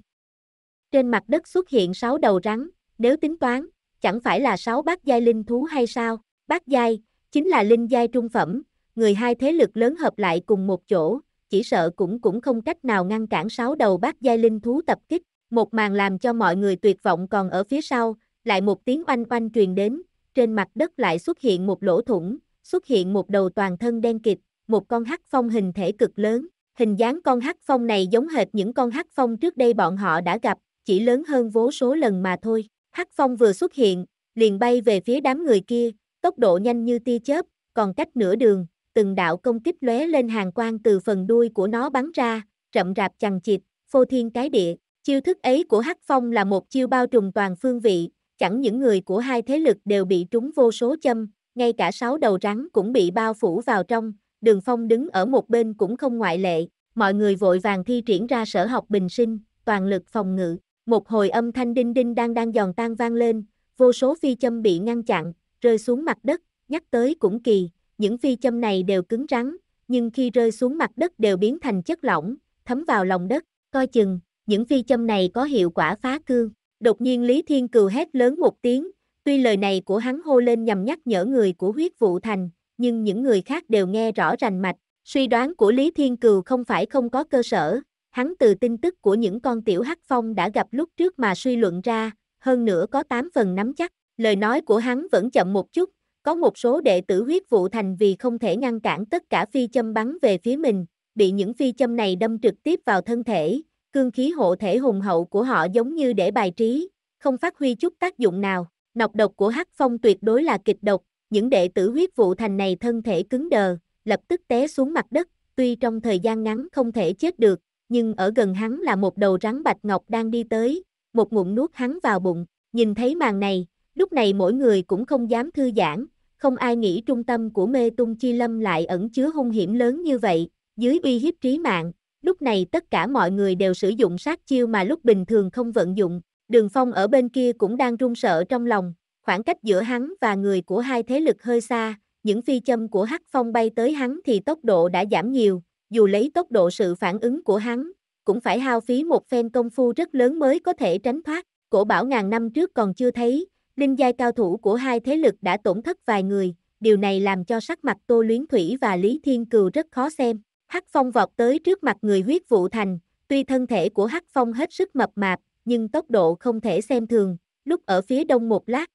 Trên mặt đất xuất hiện 6 đầu rắn, nếu tính toán, chẳng phải là 6 bát giai linh thú hay sao? Bát giai, chính là linh giai trung phẩm, người hai thế lực lớn hợp lại cùng một chỗ, chỉ sợ cũng cũng không cách nào ngăn cản 6 đầu bát giai linh thú tập kích. Một màn làm cho mọi người tuyệt vọng còn ở phía sau, lại một tiếng oanh oanh truyền đến, trên mặt đất lại xuất hiện một lỗ thủng, xuất hiện một đầu toàn thân đen kịt, một con hắc phong hình thể cực lớn. Hình dáng con hắc phong này giống hệt những con hắc phong trước đây bọn họ đã gặp, chỉ lớn hơn vô số lần mà thôi. Hắc Phong vừa xuất hiện, liền bay về phía đám người kia, tốc độ nhanh như tia chớp, còn cách nửa đường, từng đạo công kích lóe lên hàng quang từ phần đuôi của nó bắn ra, rậm rạp chằng chịt, phô thiên cái địa. Chiêu thức ấy của Hắc Phong là một chiêu bao trùm toàn phương vị, chẳng những người của hai thế lực đều bị trúng vô số châm, ngay cả sáu đầu rắn cũng bị bao phủ vào trong, đường phong đứng ở một bên cũng không ngoại lệ, mọi người vội vàng thi triển ra sở học bình sinh, toàn lực phòng ngự. Một hồi âm thanh đinh đinh đang đang giòn tan vang lên, vô số phi châm bị ngăn chặn, rơi xuống mặt đất, nhắc tới cũng kỳ, những phi châm này đều cứng rắn, nhưng khi rơi xuống mặt đất đều biến thành chất lỏng, thấm vào lòng đất, coi chừng, những phi châm này có hiệu quả phá cương. Đột nhiên Lý Thiên Cừu hét lớn một tiếng, tuy lời này của hắn hô lên nhằm nhắc nhở người của huyết vụ thành, nhưng những người khác đều nghe rõ rành mạch, suy đoán của Lý Thiên Cừu không phải không có cơ sở, hắn từ tin tức của những con tiểu hắc phong đã gặp lúc trước mà suy luận ra, hơn nữa có 8 phần nắm chắc, lời nói của hắn vẫn chậm một chút, có một số đệ tử huyết vụ thành vì không thể ngăn cản tất cả phi châm bắn về phía mình, bị những phi châm này đâm trực tiếp vào thân thể, cương khí hộ thể hùng hậu của họ giống như để bài trí, không phát huy chút tác dụng nào, nọc độc của hắc phong tuyệt đối là kịch độc, những đệ tử huyết vụ thành này thân thể cứng đờ, lập tức té xuống mặt đất, tuy trong thời gian ngắn không thể chết được, nhưng ở gần hắn là một đầu rắn bạch ngọc đang đi tới, một ngụm nuốt hắn vào bụng, nhìn thấy màn này, lúc này mỗi người cũng không dám thư giãn, không ai nghĩ trung tâm của mê tung chi lâm lại ẩn chứa hung hiểm lớn như vậy, dưới uy hiếp trí mạng, lúc này tất cả mọi người đều sử dụng sát chiêu mà lúc bình thường không vận dụng, đường phong ở bên kia cũng đang run sợ trong lòng, khoảng cách giữa hắn và người của hai thế lực hơi xa, những phi châm của hắc phong bay tới hắn thì tốc độ đã giảm nhiều, dù lấy tốc độ sự phản ứng của hắn, cũng phải hao phí một phen công phu rất lớn mới có thể tránh thoát, cổ bảo ngàn năm trước còn chưa thấy, linh giai cao thủ của hai thế lực đã tổn thất vài người, điều này làm cho sắc mặt Tô Luyến Thủy và Lý Thiên Cừu rất khó xem. Hắc Phong vọt tới trước mặt người huyết vụ thành, tuy thân thể của Hắc Phong hết sức mập mạp, nhưng tốc độ không thể xem thường, lúc ở phía đông một lát,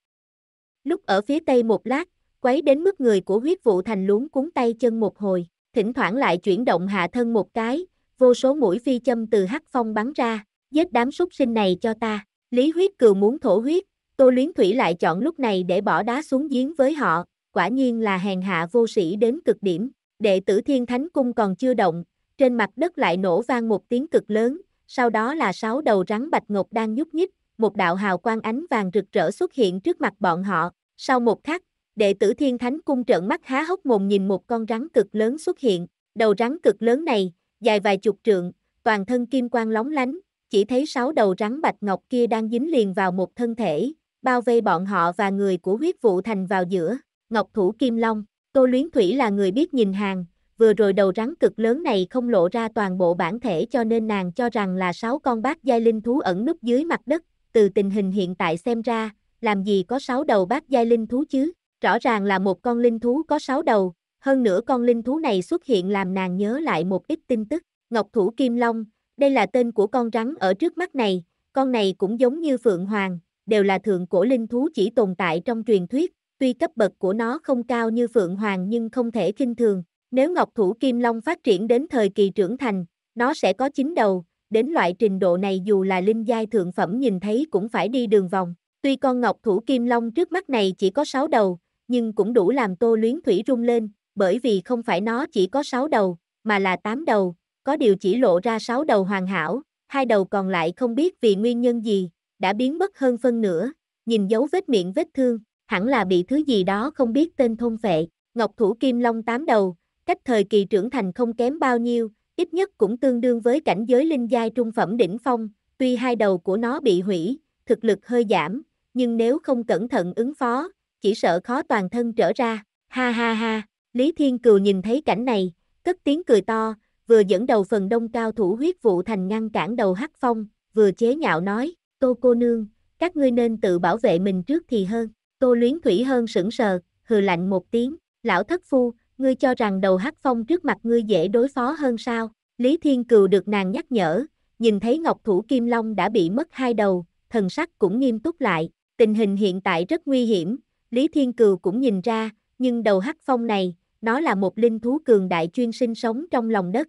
lúc ở phía tây một lát, quấy đến mức người của huyết vụ thành luống cuốn tay chân một hồi, thỉnh thoảng lại chuyển động hạ thân một cái, vô số mũi phi châm từ hắc phong bắn ra, giết đám súc sinh này cho ta. Lý huyết cừu muốn thổ huyết, Tô Luyến Thủy lại chọn lúc này để bỏ đá xuống giếng với họ, quả nhiên là hèn hạ vô sĩ đến cực điểm. Đệ tử Thiên Thánh Cung còn chưa động, trên mặt đất lại nổ vang một tiếng cực lớn, sau đó là sáu đầu rắn bạch ngọc đang nhúc nhích, một đạo hào quang ánh vàng rực rỡ xuất hiện trước mặt bọn họ. Sau một khắc, đệ tử thiên thánh cung trợn mắt há hốc mồm nhìn một con rắn cực lớn xuất hiện, đầu rắn cực lớn này, dài vài chục trượng, toàn thân kim quang lóng lánh, chỉ thấy sáu đầu rắn bạch ngọc kia đang dính liền vào một thân thể, bao vây bọn họ và người của huyết vụ thành vào giữa, ngọc thủ kim long, tô luyến thủy là người biết nhìn hàng, vừa rồi đầu rắn cực lớn này không lộ ra toàn bộ bản thể cho nên nàng cho rằng là sáu con bát giai linh thú ẩn núp dưới mặt đất, từ tình hình hiện tại xem ra, làm gì có sáu đầu bát giai linh thú chứ? Rõ ràng là một con linh thú có sáu đầu, hơn nữa con linh thú này xuất hiện làm nàng nhớ lại một ít tin tức. Ngọc Thủ Kim Long, đây là tên của con rắn ở trước mắt này, con này cũng giống như Phượng Hoàng, đều là thượng cổ linh thú chỉ tồn tại trong truyền thuyết, tuy cấp bậc của nó không cao như Phượng Hoàng nhưng không thể kinh thường. Nếu Ngọc Thủ Kim Long phát triển đến thời kỳ trưởng thành, nó sẽ có chín đầu, đến loại trình độ này dù là linh giai thượng phẩm nhìn thấy cũng phải đi đường vòng. Tuy con Ngọc Thủ Kim Long trước mắt này chỉ có sáu đầu, nhưng cũng đủ làm tô luyến thủy rung lên, bởi vì không phải nó chỉ có 6 đầu, mà là 8 đầu, có điều chỉ lộ ra 6 đầu hoàn hảo, hai đầu còn lại không biết vì nguyên nhân gì, đã biến mất hơn phân nửa, nhìn dấu vết miệng vết thương, hẳn là bị thứ gì đó không biết tên thôn vệ. ngọc thủ kim long 8 đầu, cách thời kỳ trưởng thành không kém bao nhiêu, ít nhất cũng tương đương với cảnh giới linh giai trung phẩm đỉnh phong, tuy hai đầu của nó bị hủy, thực lực hơi giảm, nhưng nếu không cẩn thận ứng phó, chỉ sợ khó toàn thân trở ra, ha ha ha, Lý Thiên Cừu nhìn thấy cảnh này, cất tiếng cười to, vừa dẫn đầu phần đông cao thủ huyết vụ thành ngăn cản đầu hắc phong, vừa chế nhạo nói, tô cô nương, các ngươi nên tự bảo vệ mình trước thì hơn, tô luyến thủy hơn sững sờ, hừ lạnh một tiếng, lão thất phu, ngươi cho rằng đầu hắc phong trước mặt ngươi dễ đối phó hơn sao, Lý Thiên Cừu được nàng nhắc nhở, nhìn thấy ngọc thủ kim long đã bị mất hai đầu, thần sắc cũng nghiêm túc lại, tình hình hiện tại rất nguy hiểm, Lý Thiên Cừu cũng nhìn ra, nhưng đầu hắc phong này, nó là một linh thú cường đại chuyên sinh sống trong lòng đất.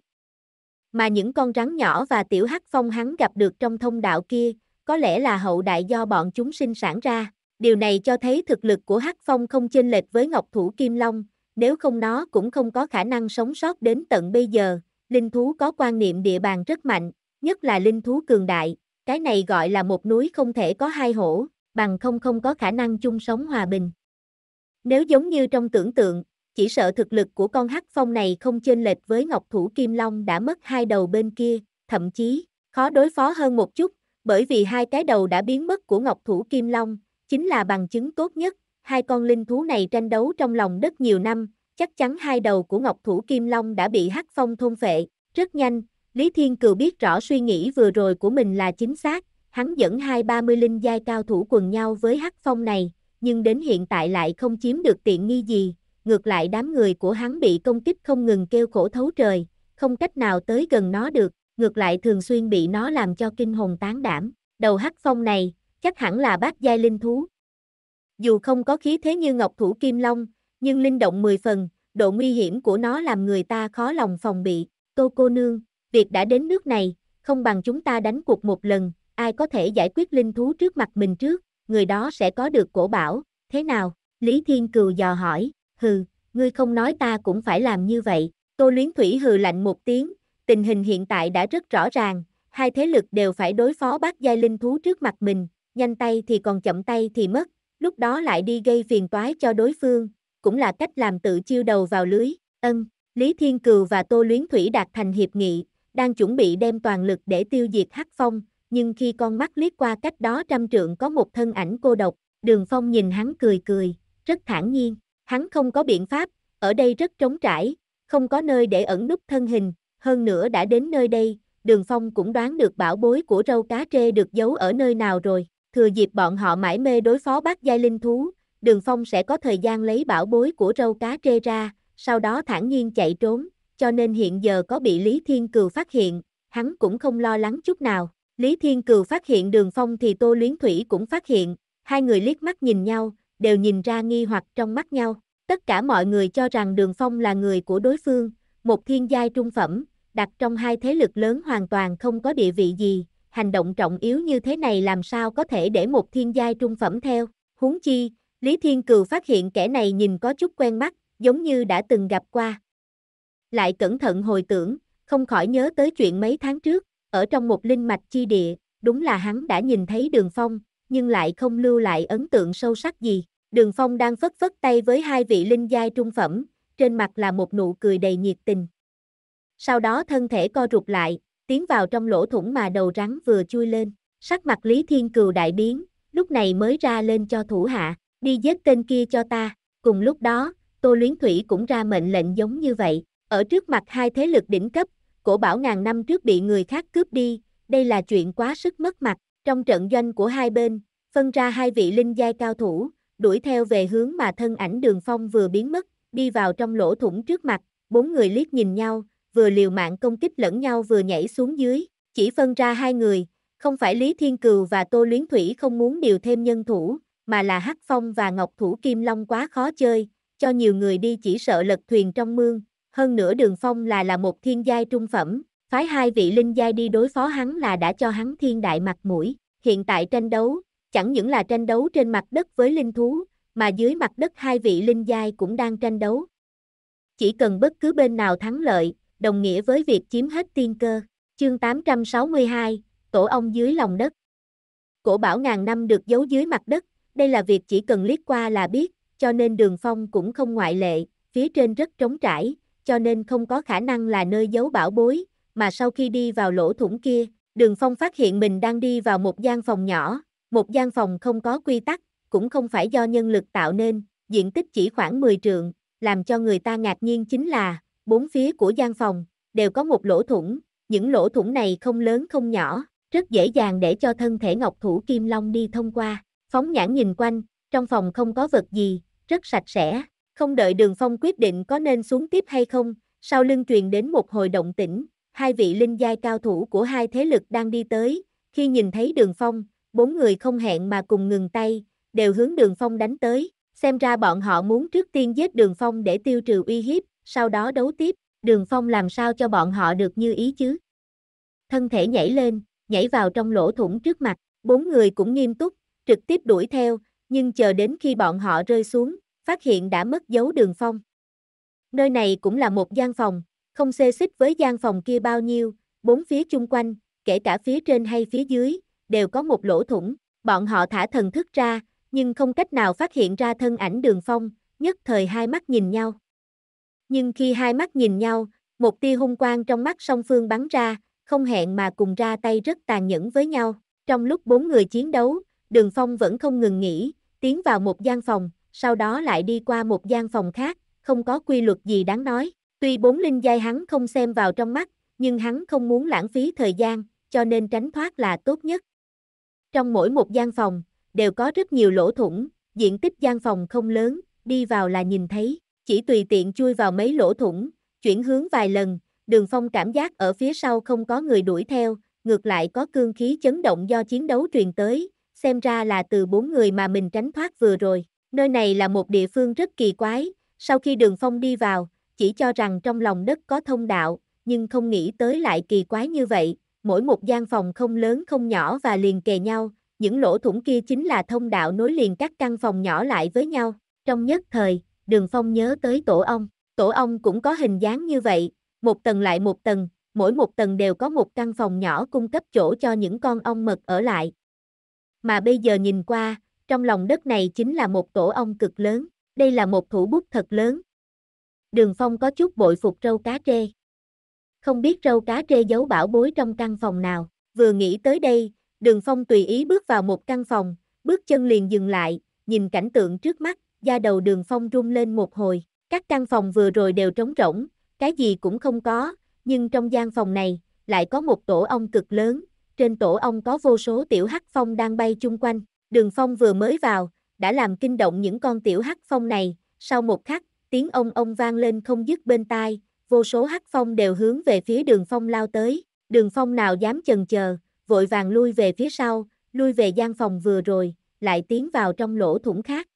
Mà những con rắn nhỏ và tiểu hắc phong hắn gặp được trong thông đạo kia, có lẽ là hậu đại do bọn chúng sinh sản ra. Điều này cho thấy thực lực của hắc phong không chênh lệch với ngọc thủ kim long, nếu không nó cũng không có khả năng sống sót đến tận bây giờ. Linh thú có quan niệm địa bàn rất mạnh, nhất là linh thú cường đại, cái này gọi là một núi không thể có hai hổ, bằng không không có khả năng chung sống hòa bình. Nếu giống như trong tưởng tượng, chỉ sợ thực lực của con hắc phong này không chênh lệch với ngọc thủ kim long đã mất hai đầu bên kia, thậm chí, khó đối phó hơn một chút, bởi vì hai cái đầu đã biến mất của ngọc thủ kim long, chính là bằng chứng tốt nhất, hai con linh thú này tranh đấu trong lòng đất nhiều năm, chắc chắn hai đầu của ngọc thủ kim long đã bị hắc phong thôn phệ, rất nhanh, Lý Thiên Cừu biết rõ suy nghĩ vừa rồi của mình là chính xác, hắn dẫn hai ba mươi linh giai cao thủ quần nhau với hắc phong này, nhưng đến hiện tại lại không chiếm được tiện nghi gì, ngược lại đám người của hắn bị công kích không ngừng kêu khổ thấu trời, không cách nào tới gần nó được, ngược lại thường xuyên bị nó làm cho kinh hồn tán đảm, đầu hắc phong này, chắc hẳn là bác giai linh thú. Dù không có khí thế như ngọc thủ kim long, nhưng linh động mười phần, độ nguy hiểm của nó làm người ta khó lòng phòng bị, tô cô nương, việc đã đến nước này, không bằng chúng ta đánh cuộc một lần, ai có thể giải quyết linh thú trước mặt mình trước, người đó sẽ có được cổ bảo, thế nào? Lý Thiên Cừu dò hỏi, hừ, ngươi không nói ta cũng phải làm như vậy. Tô luyến thủy hừ lạnh một tiếng, tình hình hiện tại đã rất rõ ràng, hai thế lực đều phải đối phó bác giai linh thú trước mặt mình, nhanh tay thì còn chậm tay thì mất, lúc đó lại đi gây phiền toái cho đối phương, cũng là cách làm tự chiêu đầu vào lưới, ân, Lý Thiên Cừu và Tô luyến thủy đạt thành hiệp nghị, đang chuẩn bị đem toàn lực để tiêu diệt Hắc Phong, nhưng khi con mắt liếc qua cách đó trăm trượng có một thân ảnh cô độc, đường phong nhìn hắn cười cười, rất thản nhiên, hắn không có biện pháp, ở đây rất trống trải, không có nơi để ẩn nút thân hình, hơn nữa đã đến nơi đây, đường phong cũng đoán được bảo bối của râu cá trê được giấu ở nơi nào rồi, thừa dịp bọn họ mãi mê đối phó bác giai linh thú, đường phong sẽ có thời gian lấy bảo bối của râu cá trê ra, sau đó thản nhiên chạy trốn, cho nên hiện giờ có bị Lý Thiên Cừu phát hiện, hắn cũng không lo lắng chút nào. Lý Thiên Cừu phát hiện đường phong thì Tô Luyến Thủy cũng phát hiện, hai người liếc mắt nhìn nhau, đều nhìn ra nghi hoặc trong mắt nhau. Tất cả mọi người cho rằng đường phong là người của đối phương, một thiên giai trung phẩm, đặt trong hai thế lực lớn hoàn toàn không có địa vị gì, hành động trọng yếu như thế này làm sao có thể để một thiên giai trung phẩm theo. Huống chi, Lý Thiên Cừu phát hiện kẻ này nhìn có chút quen mắt, giống như đã từng gặp qua. Lại cẩn thận hồi tưởng, không khỏi nhớ tới chuyện mấy tháng trước, ở trong một linh mạch chi địa, đúng là hắn đã nhìn thấy đường phong, nhưng lại không lưu lại ấn tượng sâu sắc gì. Đường phong đang phất phất tay với hai vị linh giai trung phẩm, trên mặt là một nụ cười đầy nhiệt tình. Sau đó thân thể co rụt lại, tiến vào trong lỗ thủng mà đầu rắn vừa chui lên. Sắc mặt Lý Thiên Cừu đại biến, lúc này mới ra lên cho thủ hạ, đi giết tên kia cho ta. Cùng lúc đó, Tô Luyến Thủy cũng ra mệnh lệnh giống như vậy. Ở trước mặt hai thế lực đỉnh cấp, cổ bảo ngàn năm trước bị người khác cướp đi, đây là chuyện quá sức mất mặt. Trong trận doanh của hai bên, phân ra hai vị linh giai cao thủ, đuổi theo về hướng mà thân ảnh đường phong vừa biến mất, đi vào trong lỗ thủng trước mặt, bốn người liếc nhìn nhau, vừa liều mạng công kích lẫn nhau vừa nhảy xuống dưới, chỉ phân ra hai người, không phải Lý Thiên Cừu và Tô Luyến Thủy không muốn điều thêm nhân thủ, mà là Hắc Phong và Ngọc Thủ Kim Long quá khó chơi, cho nhiều người đi chỉ sợ lật thuyền trong mương, hơn nữa Đường Phong là là một thiên giai trung phẩm, phái hai vị linh giai đi đối phó hắn là đã cho hắn thiên đại mặt mũi, hiện tại tranh đấu, chẳng những là tranh đấu trên mặt đất với linh thú, mà dưới mặt đất hai vị linh giai cũng đang tranh đấu. Chỉ cần bất cứ bên nào thắng lợi, đồng nghĩa với việc chiếm hết tiên cơ. Chương 862, Tổ ông dưới lòng đất. Cổ bảo ngàn năm được giấu dưới mặt đất, đây là việc chỉ cần liếc qua là biết, cho nên đường phong cũng không ngoại lệ, phía trên rất trống trải, cho nên không có khả năng là nơi giấu bảo bối, mà sau khi đi vào lỗ thủng kia, Đường Phong phát hiện mình đang đi vào một gian phòng nhỏ, một gian phòng không có quy tắc, cũng không phải do nhân lực tạo nên, diện tích chỉ khoảng 10 trượng, làm cho người ta ngạc nhiên chính là, bốn phía của gian phòng, đều có một lỗ thủng, những lỗ thủng này không lớn không nhỏ, rất dễ dàng để cho thân thể ngọc thủ kim long đi thông qua, phóng nhãn nhìn quanh, trong phòng không có vật gì, rất sạch sẽ, không đợi đường phong quyết định có nên xuống tiếp hay không, sau lưng truyền đến một hồi động tĩnh, hai vị linh giai cao thủ của hai thế lực đang đi tới, khi nhìn thấy đường phong, bốn người không hẹn mà cùng ngừng tay, đều hướng đường phong đánh tới, xem ra bọn họ muốn trước tiên giết đường phong để tiêu trừ uy hiếp, sau đó đấu tiếp, đường phong làm sao cho bọn họ được như ý chứ. Thân thể nhảy lên, nhảy vào trong lỗ thủng trước mặt, bốn người cũng nghiêm túc, trực tiếp đuổi theo, nhưng chờ đến khi bọn họ rơi xuống, phát hiện đã mất dấu đường phong. Nơi này cũng là một gian phòng, không xê xích với gian phòng kia bao nhiêu, bốn phía chung quanh, kể cả phía trên hay phía dưới, đều có một lỗ thủng, bọn họ thả thần thức ra, nhưng không cách nào phát hiện ra thân ảnh đường phong, nhất thời hai mắt nhìn nhau. Nhưng khi hai mắt nhìn nhau, một tia hung quang trong mắt song phương bắn ra, không hẹn mà cùng ra tay rất tàn nhẫn với nhau. Trong lúc bốn người chiến đấu, Đường Phong vẫn không ngừng nghỉ, tiến vào một gian phòng, sau đó lại đi qua một gian phòng khác, không có quy luật gì đáng nói. Tuy bốn linh giai hắn không xem vào trong mắt, nhưng hắn không muốn lãng phí thời gian, cho nên tránh thoát là tốt nhất. Trong mỗi một gian phòng, đều có rất nhiều lỗ thủng, diện tích gian phòng không lớn, đi vào là nhìn thấy, chỉ tùy tiện chui vào mấy lỗ thủng, chuyển hướng vài lần, đường phong cảm giác ở phía sau không có người đuổi theo, ngược lại có cương khí chấn động do chiến đấu truyền tới, xem ra là từ bốn người mà mình tránh thoát vừa rồi. Nơi này là một địa phương rất kỳ quái, sau khi đường phong đi vào, chỉ cho rằng trong lòng đất có thông đạo, nhưng không nghĩ tới lại kỳ quái như vậy, mỗi một gian phòng không lớn không nhỏ và liền kề nhau, những lỗ thủng kia chính là thông đạo nối liền các căn phòng nhỏ lại với nhau. Trong nhất thời, đường phong nhớ tới tổ ong, tổ ong cũng có hình dáng như vậy, một tầng lại một tầng, mỗi một tầng đều có một căn phòng nhỏ cung cấp chỗ cho những con ong mật ở lại. Mà bây giờ nhìn qua, trong lòng đất này chính là một tổ ong cực lớn, đây là một thủ bút thật lớn. Đường Phong có chút bội phục râu cá trê. Không biết râu cá trê giấu bảo bối trong căn phòng nào, vừa nghĩ tới đây, Đường Phong tùy ý bước vào một căn phòng, bước chân liền dừng lại, nhìn cảnh tượng trước mắt, da đầu Đường Phong rung lên một hồi, các căn phòng vừa rồi đều trống rỗng, cái gì cũng không có, nhưng trong gian phòng này, lại có một tổ ong cực lớn, trên tổ ong có vô số tiểu hắc phong đang bay chung quanh, Đường Phong vừa mới vào, đã làm kinh động những con tiểu hắc phong này, sau một khắc, tiếng ông ông vang lên không dứt bên tai, vô số hắc phong đều hướng về phía đường Phong lao tới, đường Phong nào dám chần chờ, vội vàng lui về phía sau, lui về gian phòng vừa rồi, lại tiến vào trong lỗ thủng khác.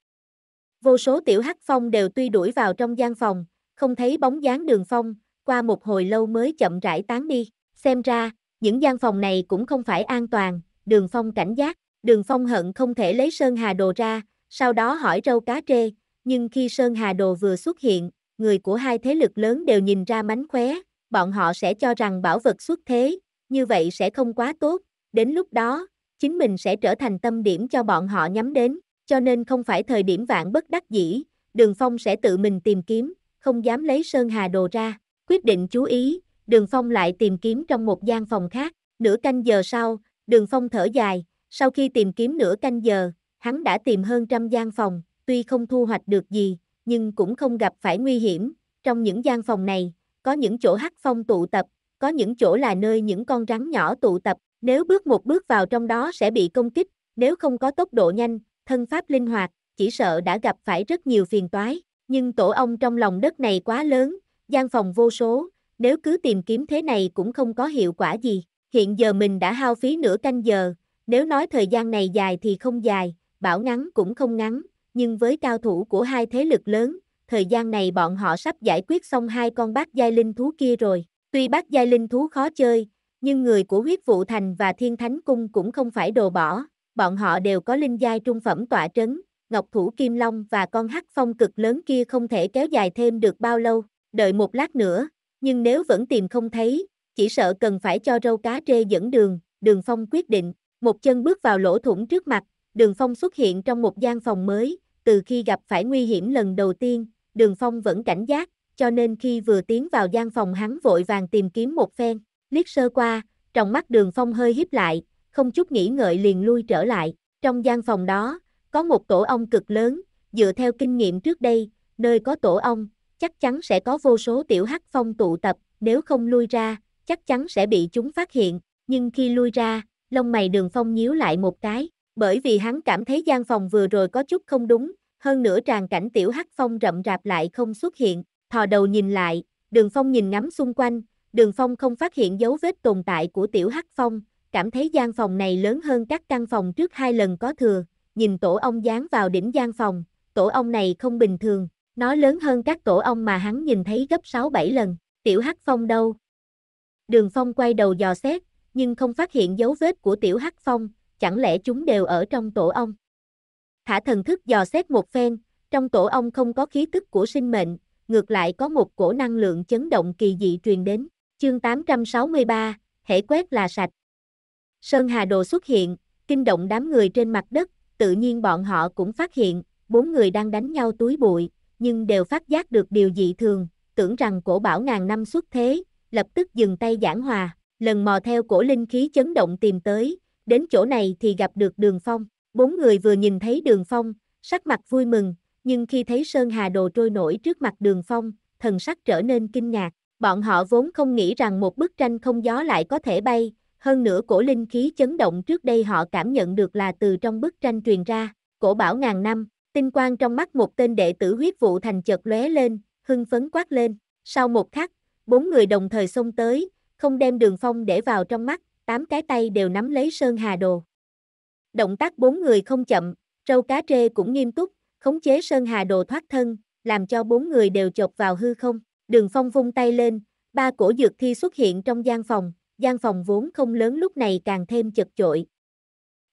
Vô số tiểu hắc phong đều tuy đuổi vào trong gian phòng, không thấy bóng dáng đường Phong, qua một hồi lâu mới chậm rãi tán đi, xem ra, những gian phòng này cũng không phải an toàn, đường Phong cảnh giác, Đường Phong hận không thể lấy Sơn Hà Đồ ra, sau đó hỏi râu cá trê, nhưng khi Sơn Hà Đồ vừa xuất hiện, người của hai thế lực lớn đều nhìn ra mánh khóe, bọn họ sẽ cho rằng bảo vật xuất thế, như vậy sẽ không quá tốt, đến lúc đó, chính mình sẽ trở thành tâm điểm cho bọn họ nhắm đến, cho nên không phải thời điểm vạn bất đắc dĩ, Đường Phong sẽ tự mình tìm kiếm, không dám lấy Sơn Hà Đồ ra, quyết định chú ý, Đường Phong lại tìm kiếm trong một gian phòng khác, nửa canh giờ sau, Đường Phong thở dài, sau khi tìm kiếm nửa canh giờ, hắn đã tìm hơn trăm gian phòng, tuy không thu hoạch được gì, nhưng cũng không gặp phải nguy hiểm. Trong những gian phòng này, có những chỗ hắc phong tụ tập, có những chỗ là nơi những con rắn nhỏ tụ tập, nếu bước một bước vào trong đó sẽ bị công kích, nếu không có tốc độ nhanh, thân pháp linh hoạt, chỉ sợ đã gặp phải rất nhiều phiền toái. Nhưng tổ ong trong lòng đất này quá lớn, gian phòng vô số, nếu cứ tìm kiếm thế này cũng không có hiệu quả gì. Hiện giờ mình đã hao phí nửa canh giờ, nếu nói thời gian này dài thì không dài, bảo ngắn cũng không ngắn, nhưng với cao thủ của hai thế lực lớn, thời gian này bọn họ sắp giải quyết xong hai con bác giai linh thú kia rồi. Tuy bác giai linh thú khó chơi, nhưng người của huyết vụ thành và thiên thánh cung cũng không phải đồ bỏ, bọn họ đều có linh giai trung phẩm tọa trấn, ngọc thủ kim long và con hắc phong cực lớn kia không thể kéo dài thêm được bao lâu, đợi một lát nữa, nhưng nếu vẫn tìm không thấy, chỉ sợ cần phải cho râu cá trê dẫn đường, đường phong quyết định, một chân bước vào lỗ thủng trước mặt, Đường Phong xuất hiện trong một gian phòng mới, từ khi gặp phải nguy hiểm lần đầu tiên, Đường Phong vẫn cảnh giác, cho nên khi vừa tiến vào gian phòng hắn vội vàng tìm kiếm một phen, liếc sơ qua, trong mắt Đường Phong hơi híp lại, không chút nghĩ ngợi liền lui trở lại. Trong gian phòng đó, có một tổ ong cực lớn, dựa theo kinh nghiệm trước đây, nơi có tổ ong, chắc chắn sẽ có vô số tiểu hắc phong tụ tập, nếu không lui ra, chắc chắn sẽ bị chúng phát hiện, nhưng khi lui ra, lông mày đường phong nhíu lại một cái, bởi vì hắn cảm thấy gian phòng vừa rồi có chút không đúng, hơn nữa tràn cảnh tiểu hắc phong rậm rạp lại không xuất hiện, thò đầu nhìn lại, đường phong nhìn ngắm xung quanh, đường phong không phát hiện dấu vết tồn tại của tiểu hắc phong, cảm thấy gian phòng này lớn hơn các căn phòng trước hai lần có thừa, nhìn tổ ong dán vào đỉnh gian phòng, tổ ong này không bình thường, nó lớn hơn các tổ ong mà hắn nhìn thấy gấp 6-7 lần, tiểu hắc phong đâu. Đường phong quay đầu dò xét, nhưng không phát hiện dấu vết của tiểu hắc phong, chẳng lẽ chúng đều ở trong tổ ong? Thả thần thức dò xét một phen, trong tổ ong không có khí tức của sinh mệnh, ngược lại có một cổ năng lượng chấn động kỳ dị truyền đến. Chương 863, hệ quét là sạch. Sơn Hà Đồ xuất hiện, kinh động đám người trên mặt đất, tự nhiên bọn họ cũng phát hiện, bốn người đang đánh nhau túi bụi, nhưng đều phát giác được điều dị thường, tưởng rằng cổ bảo ngàn năm xuất thế, lập tức dừng tay giảng hòa lần mò theo cổ linh khí chấn động tìm tới, đến chỗ này thì gặp được đường phong, bốn người vừa nhìn thấy đường phong, sắc mặt vui mừng, nhưng khi thấy Sơn Hà Đồ trôi nổi trước mặt đường phong, thần sắc trở nên kinh ngạc, bọn họ vốn không nghĩ rằng một bức tranh không gió lại có thể bay, hơn nữa cổ linh khí chấn động trước đây họ cảm nhận được là từ trong bức tranh truyền ra, cổ bảo ngàn năm, tinh quang trong mắt một tên đệ tử huyết vụ thành chợt lóe lên, hưng phấn quát lên, sau một khắc, bốn người đồng thời xông tới, không đem đường phong để vào trong mắt, tám cái tay đều nắm lấy Sơn Hà Đồ. Động tác bốn người không chậm, trâu cá trê cũng nghiêm túc, khống chế Sơn Hà Đồ thoát thân, làm cho bốn người đều chộp vào hư không. Đường phong vung tay lên, ba cổ dược thi xuất hiện trong gian phòng, gian phòng vốn không lớn lúc này càng thêm chật chội.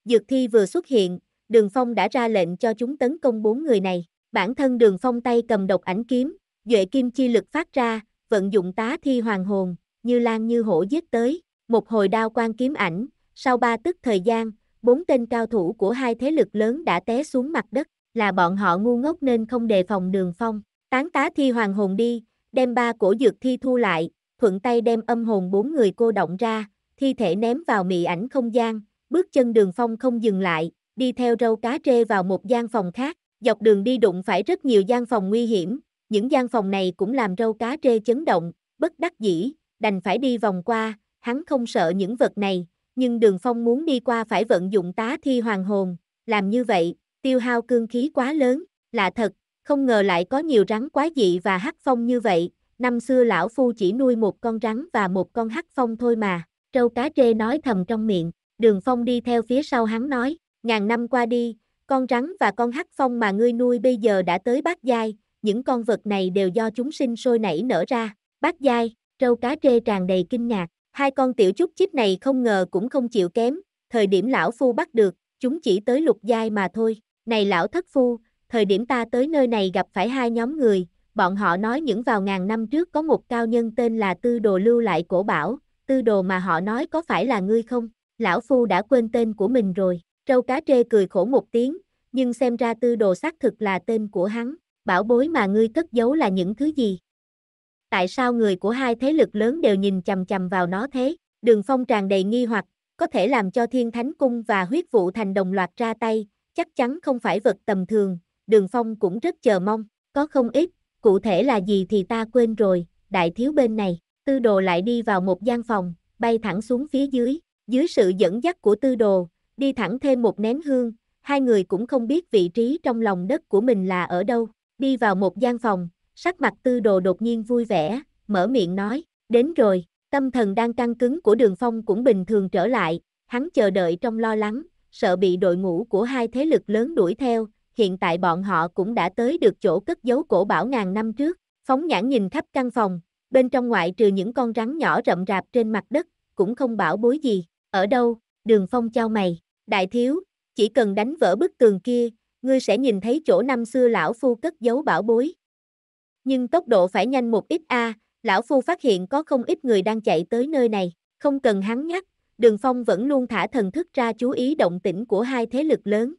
Dược thi vừa xuất hiện, đường phong đã ra lệnh cho chúng tấn công bốn người này. Bản thân đường phong tay cầm độc ảnh kiếm, duệ kim chi lực phát ra, vận dụng tá thi hoàng hồn, như lan như hổ giết tới, một hồi đao quan kiếm ảnh, sau ba tức thời gian, bốn tên cao thủ của hai thế lực lớn đã té xuống mặt đất, là bọn họ ngu ngốc nên không đề phòng đường phong, tán tá thi hoàng hồn đi, đem ba cổ dược thi thu lại, thuận tay đem âm hồn bốn người cô động ra, thi thể ném vào mị ảnh không gian, bước chân đường phong không dừng lại, đi theo râu cá trê vào một gian phòng khác, dọc đường đi đụng phải rất nhiều gian phòng nguy hiểm, những gian phòng này cũng làm râu cá trê chấn động, bất đắc dĩ, đành phải đi vòng qua, hắn không sợ những vật này, nhưng đường phong muốn đi qua phải vận dụng tá thi hoàng hồn, làm như vậy, tiêu hao cương khí quá lớn, lạ thật, không ngờ lại có nhiều rắn quái dị và hắc phong như vậy, năm xưa lão phu chỉ nuôi một con rắn và một con hắc phong thôi mà, trâu cá trê nói thầm trong miệng, đường phong đi theo phía sau hắn nói, ngàn năm qua đi, con rắn và con hắc phong mà ngươi nuôi bây giờ đã tới bát giai, những con vật này đều do chúng sinh sôi nảy nở ra, bát giai, trâu cá trê tràn đầy kinh ngạc, hai con tiểu chút chip này không ngờ cũng không chịu kém, thời điểm lão phu bắt được, chúng chỉ tới lục giai mà thôi. Này lão thất phu, thời điểm ta tới nơi này gặp phải hai nhóm người, bọn họ nói những vào ngàn năm trước có một cao nhân tên là Tư Đồ lưu lại cổ bảo, Tư Đồ mà họ nói có phải là ngươi không? Lão phu đã quên tên của mình rồi. Trâu cá trê cười khổ một tiếng, nhưng xem ra Tư Đồ xác thực là tên của hắn. Bảo bối mà ngươi cất giấu là những thứ gì? tại sao người của hai thế lực lớn đều nhìn chằm chằm vào nó thế? Đường Phong tràn đầy nghi hoặc, có thể làm cho Thiên Thánh Cung và huyết vụ thành đồng loạt ra tay, chắc chắn không phải vật tầm thường, Đường Phong cũng rất chờ mong, có không ít, cụ thể là gì thì ta quên rồi, đại thiếu bên này, tư đồ lại đi vào một gian phòng, bay thẳng xuống phía dưới, dưới sự dẫn dắt của tư đồ, đi thẳng thêm một nén hương, hai người cũng không biết vị trí trong lòng đất của mình là ở đâu, đi vào một gian phòng, sắc mặt tư đồ đột nhiên vui vẻ, mở miệng nói, đến rồi, tâm thần đang căng cứng của đường phong cũng bình thường trở lại, hắn chờ đợi trong lo lắng, sợ bị đội ngũ của hai thế lực lớn đuổi theo, hiện tại bọn họ cũng đã tới được chỗ cất giấu cổ bảo ngàn năm trước, phóng nhãn nhìn khắp căn phòng, bên trong ngoại trừ những con rắn nhỏ rậm rạp trên mặt đất, cũng không bảo bối gì, ở đâu, đường phong trao mày, đại thiếu, chỉ cần đánh vỡ bức tường kia, ngươi sẽ nhìn thấy chỗ năm xưa lão phu cất giấu bảo bối, nhưng tốc độ phải nhanh một ít a, lão phu phát hiện có không ít người đang chạy tới nơi này, không cần hắn nhắc, Đường Phong vẫn luôn thả thần thức ra chú ý động tĩnh của hai thế lực lớn.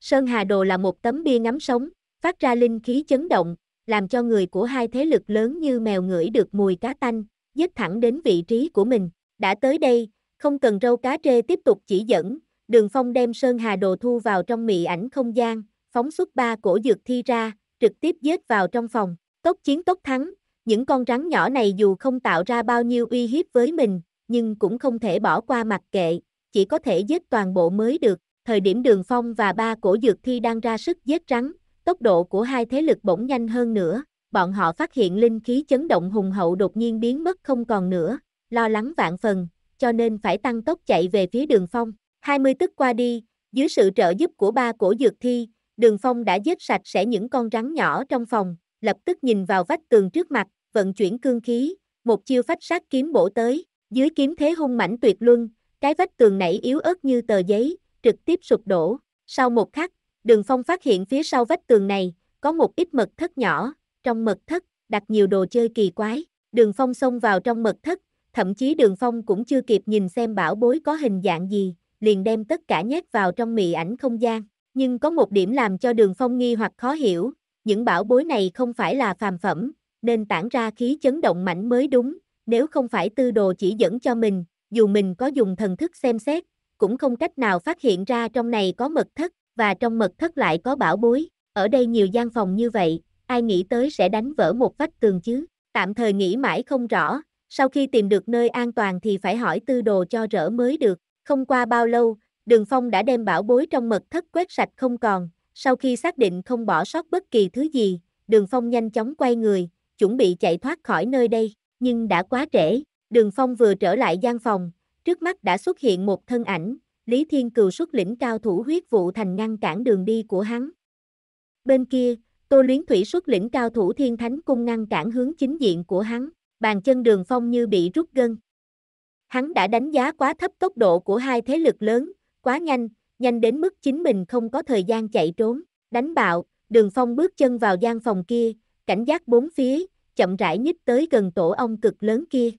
Sơn Hà Đồ là một tấm bia ngắm sống, phát ra linh khí chấn động, làm cho người của hai thế lực lớn như mèo ngửi được mùi cá tanh, dứt thẳng đến vị trí của mình. Đã tới đây, không cần râu cá trê tiếp tục chỉ dẫn, Đường Phong đem Sơn Hà Đồ thu vào trong mị ảnh không gian, phóng xuất ba cổ dược thi ra, trực tiếp giết vào trong phòng, tốc chiến tốc thắng, những con rắn nhỏ này dù không tạo ra bao nhiêu uy hiếp với mình, nhưng cũng không thể bỏ qua mặc kệ, chỉ có thể giết toàn bộ mới được. Thời điểm Đường Phong và ba cổ dược thi đang ra sức giết rắn, tốc độ của hai thế lực bỗng nhanh hơn nữa, bọn họ phát hiện linh khí chấn động hùng hậu đột nhiên biến mất không còn nữa, lo lắng vạn phần, cho nên phải tăng tốc chạy về phía Đường Phong. 20 tức qua đi, dưới sự trợ giúp của ba cổ dược thi, Đường Phong đã giết sạch sẽ những con rắn nhỏ trong phòng, lập tức nhìn vào vách tường trước mặt, vận chuyển cương khí, một chiêu phách sát kiếm bổ tới, dưới kiếm thế hung mãnh tuyệt luân, cái vách tường nảy yếu ớt như tờ giấy, trực tiếp sụp đổ. Sau một khắc, Đường Phong phát hiện phía sau vách tường này có một ít mật thất nhỏ, trong mật thất đặt nhiều đồ chơi kỳ quái. Đường Phong xông vào trong mật thất, thậm chí Đường Phong cũng chưa kịp nhìn xem bảo bối có hình dạng gì, liền đem tất cả nhét vào trong mị ảnh không gian. Nhưng có một điểm làm cho đường phong nghi hoặc khó hiểu, những bảo bối này không phải là phàm phẩm, nên tản ra khí chấn động mạnh mới đúng, nếu không phải tư đồ chỉ dẫn cho mình, dù mình có dùng thần thức xem xét, cũng không cách nào phát hiện ra trong này có mật thất, và trong mật thất lại có bảo bối, ở đây nhiều gian phòng như vậy, ai nghĩ tới sẽ đánh vỡ một vách tường chứ, tạm thời nghĩ mãi không rõ, sau khi tìm được nơi an toàn thì phải hỏi tư đồ cho rỡ mới được, không qua bao lâu, Đường Phong đã đem bảo bối trong mật thất quét sạch không còn, sau khi xác định không bỏ sót bất kỳ thứ gì, Đường Phong nhanh chóng quay người, chuẩn bị chạy thoát khỏi nơi đây, nhưng đã quá trễ, Đường Phong vừa trở lại gian phòng, trước mắt đã xuất hiện một thân ảnh, Lý Thiên Cừu xuất lĩnh cao thủ huyết vụ thành ngăn cản đường đi của hắn. Bên kia, Tô Luyến Thủy xuất lĩnh cao thủ thiên thánh cung ngăn cản hướng chính diện của hắn, bàn chân đường phong như bị rút gân. Hắn đã đánh giá quá thấp tốc độ của hai thế lực lớn, quá nhanh, nhanh đến mức chính mình không có thời gian chạy trốn, đánh bạo, đường phong bước chân vào gian phòng kia, cảnh giác bốn phía, chậm rãi nhích tới gần tổ ong cực lớn kia.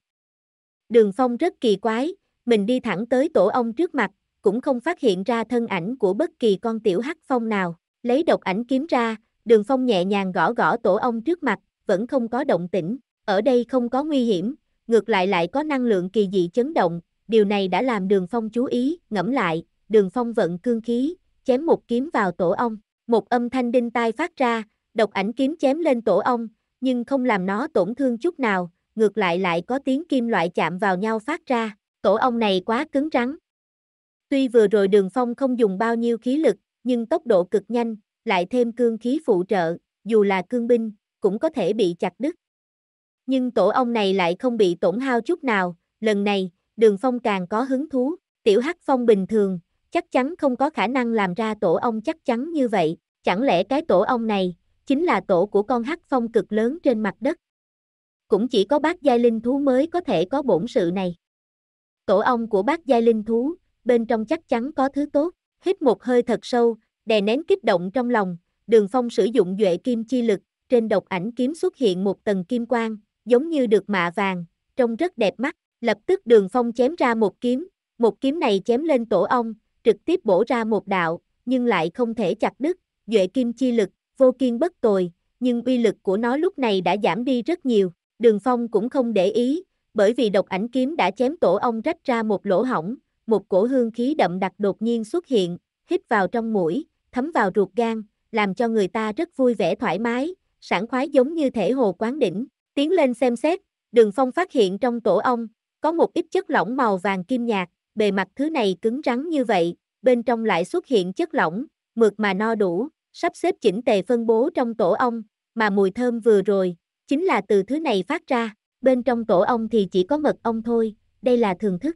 Đường phong rất kỳ quái, mình đi thẳng tới tổ ong trước mặt, cũng không phát hiện ra thân ảnh của bất kỳ con tiểu hắc phong nào, lấy độc ảnh kiếm ra, đường phong nhẹ nhàng gõ gõ tổ ong trước mặt, vẫn không có động tĩnh, ở đây không có nguy hiểm, ngược lại lại có năng lượng kỳ dị chấn động, điều này đã làm đường phong chú ý, ngẫm lại, đường phong vận cương khí, chém một kiếm vào tổ ong. Một âm thanh đinh tai phát ra, độc ảnh kiếm chém lên tổ ong, nhưng không làm nó tổn thương chút nào, ngược lại lại có tiếng kim loại chạm vào nhau phát ra, tổ ong này quá cứng rắn. Tuy vừa rồi đường phong không dùng bao nhiêu khí lực, nhưng tốc độ cực nhanh, lại thêm cương khí phụ trợ, dù là cương binh, cũng có thể bị chặt đứt. Nhưng tổ ong này lại không bị tổn hao chút nào, lần này, đường phong càng có hứng thú, tiểu hắc phong bình thường, chắc chắn không có khả năng làm ra tổ ong chắc chắn như vậy, chẳng lẽ cái tổ ong này chính là tổ của con hắc phong cực lớn trên mặt đất. Cũng chỉ có bác giai linh thú mới có thể có bổn sự này. Tổ ong của bác giai linh thú, bên trong chắc chắn có thứ tốt, hít một hơi thật sâu, đè nén kích động trong lòng, đường phong sử dụng duệ kim chi lực, trên độc ảnh kiếm xuất hiện một tầng kim quang, giống như được mạ vàng, trông rất đẹp mắt, lập tức đường phong chém ra một kiếm, một kiếm này chém lên tổ ong, trực tiếp bổ ra một đạo, nhưng lại không thể chặt đứt, duệ kim chi lực, vô kiên bất tồi, nhưng uy lực của nó lúc này đã giảm đi rất nhiều, đường phong cũng không để ý, bởi vì độc ảnh kiếm đã chém tổ ong rách ra một lỗ hỏng, một cổ hương khí đậm đặc đột nhiên xuất hiện, hít vào trong mũi, thấm vào ruột gan, làm cho người ta rất vui vẻ thoải mái, sảng khoái giống như thể hồ quán đỉnh, tiến lên xem xét, đường phong phát hiện trong tổ ong, có một ít chất lỏng màu vàng kim nhạt, bề mặt thứ này cứng rắn như vậy, bên trong lại xuất hiện chất lỏng, mượt mà no đủ, sắp xếp chỉnh tề phân bố trong tổ ong, mà mùi thơm vừa rồi, chính là từ thứ này phát ra, bên trong tổ ong thì chỉ có mật ong thôi, đây là thường thức.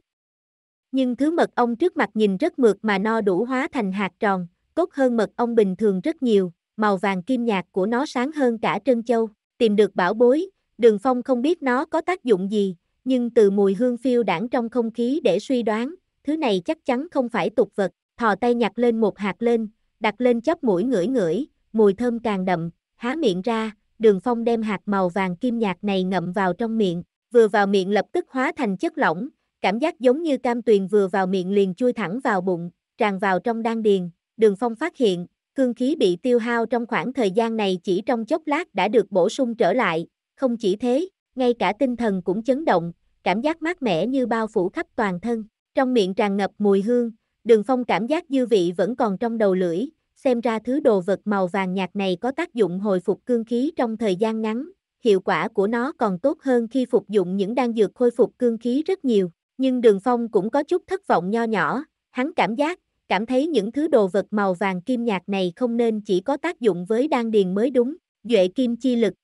Nhưng thứ mật ong trước mặt nhìn rất mượt mà no đủ hóa thành hạt tròn, cốt hơn mật ong bình thường rất nhiều, màu vàng kim nhạt của nó sáng hơn cả trân châu, tìm được bảo bối, đường phong không biết nó có tác dụng gì, nhưng từ mùi hương phiêu đảng trong không khí để suy đoán, thứ này chắc chắn không phải tục vật, thò tay nhặt lên một hạt lên, đặt lên chóp mũi ngửi ngửi, mùi thơm càng đậm, há miệng ra, đường phong đem hạt màu vàng kim nhạt này ngậm vào trong miệng, vừa vào miệng lập tức hóa thành chất lỏng, cảm giác giống như cam tuyền vừa vào miệng liền chui thẳng vào bụng, tràn vào trong đan điền, đường phong phát hiện, cương khí bị tiêu hao trong khoảng thời gian này chỉ trong chốc lát đã được bổ sung trở lại, không chỉ thế, ngay cả tinh thần cũng chấn động, cảm giác mát mẻ như bao phủ khắp toàn thân, trong miệng tràn ngập mùi hương, đường phong cảm giác dư vị vẫn còn trong đầu lưỡi, xem ra thứ đồ vật màu vàng nhạt này có tác dụng hồi phục cương khí trong thời gian ngắn, hiệu quả của nó còn tốt hơn khi phục dụng những đan dược khôi phục cương khí rất nhiều, nhưng đường phong cũng có chút thất vọng nho nhỏ, hắn cảm giác, cảm thấy những thứ đồ vật màu vàng kim nhạt này không nên chỉ có tác dụng với đan điền mới đúng, duệ kim chi lực,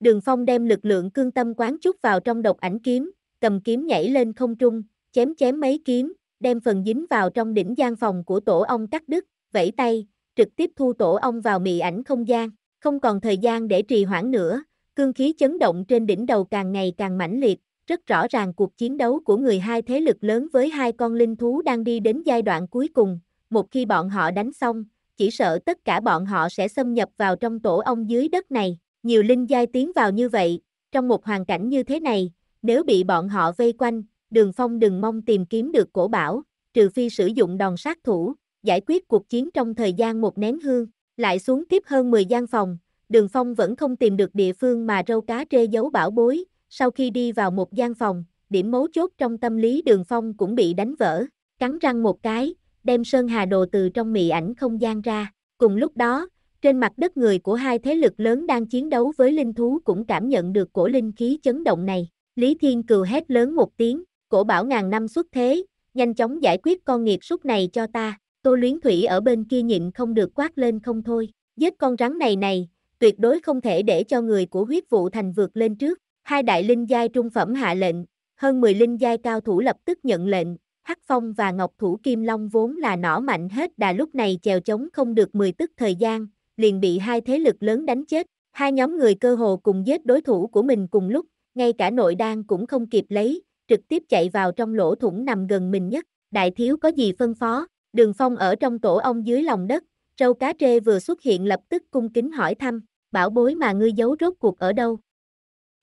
Đường Phong đem lực lượng cương tâm quán chút vào trong độc ảnh kiếm, cầm kiếm nhảy lên không trung, chém chém mấy kiếm, đem phần dính vào trong đỉnh gian phòng của tổ ong cắt đứt, vẫy tay, trực tiếp thu tổ ong vào mị ảnh không gian, không còn thời gian để trì hoãn nữa, cương khí chấn động trên đỉnh đầu càng ngày càng mãnh liệt, rất rõ ràng cuộc chiến đấu của người hai thế lực lớn với hai con linh thú đang đi đến giai đoạn cuối cùng, một khi bọn họ đánh xong, chỉ sợ tất cả bọn họ sẽ xâm nhập vào trong tổ ong dưới đất này, nhiều linh giai tiến vào như vậy, trong một hoàn cảnh như thế này, nếu bị bọn họ vây quanh, đường phong đừng mong tìm kiếm được cổ bảo, trừ phi sử dụng đòn sát thủ, giải quyết cuộc chiến trong thời gian một nén hương, lại xuống tiếp hơn 10 gian phòng, đường phong vẫn không tìm được địa phương mà râu cá trê giấu bảo bối, sau khi đi vào một gian phòng, điểm mấu chốt trong tâm lý đường phong cũng bị đánh vỡ, cắn răng một cái, đem sơn hà đồ từ trong mị ảnh không gian ra, cùng lúc đó, trên mặt đất người của hai thế lực lớn đang chiến đấu với linh thú cũng cảm nhận được cổ linh khí chấn động này. Lý Thiên Cừu hét lớn một tiếng, cổ bảo ngàn năm xuất thế, nhanh chóng giải quyết con nghiệp súc này cho ta. Tô luyến thủy ở bên kia nhịn không được quát lên không thôi. Giết con rắn này này, tuyệt đối không thể để cho người của huyết vụ thành vượt lên trước. Hai đại linh giai trung phẩm hạ lệnh, hơn 10 linh giai cao thủ lập tức nhận lệnh. Hắc Phong và Ngọc Thủ Kim Long vốn là nỏ mạnh hết đà lúc này chèo chống không được 10 tức thời gian, liền bị hai thế lực lớn đánh chết, hai nhóm người cơ hồ cùng giết đối thủ của mình cùng lúc, ngay cả nội đan cũng không kịp lấy, trực tiếp chạy vào trong lỗ thủng nằm gần mình nhất, đại thiếu có gì phân phó, đường phong ở trong tổ ong dưới lòng đất, trâu cá trê vừa xuất hiện lập tức cung kính hỏi thăm, bảo bối mà ngươi giấu rốt cuộc ở đâu.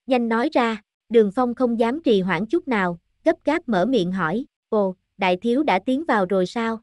Nhanh nói ra, đường phong không dám trì hoãn chút nào, gấp gáp mở miệng hỏi, ồ, đại thiếu đã tiến vào rồi sao?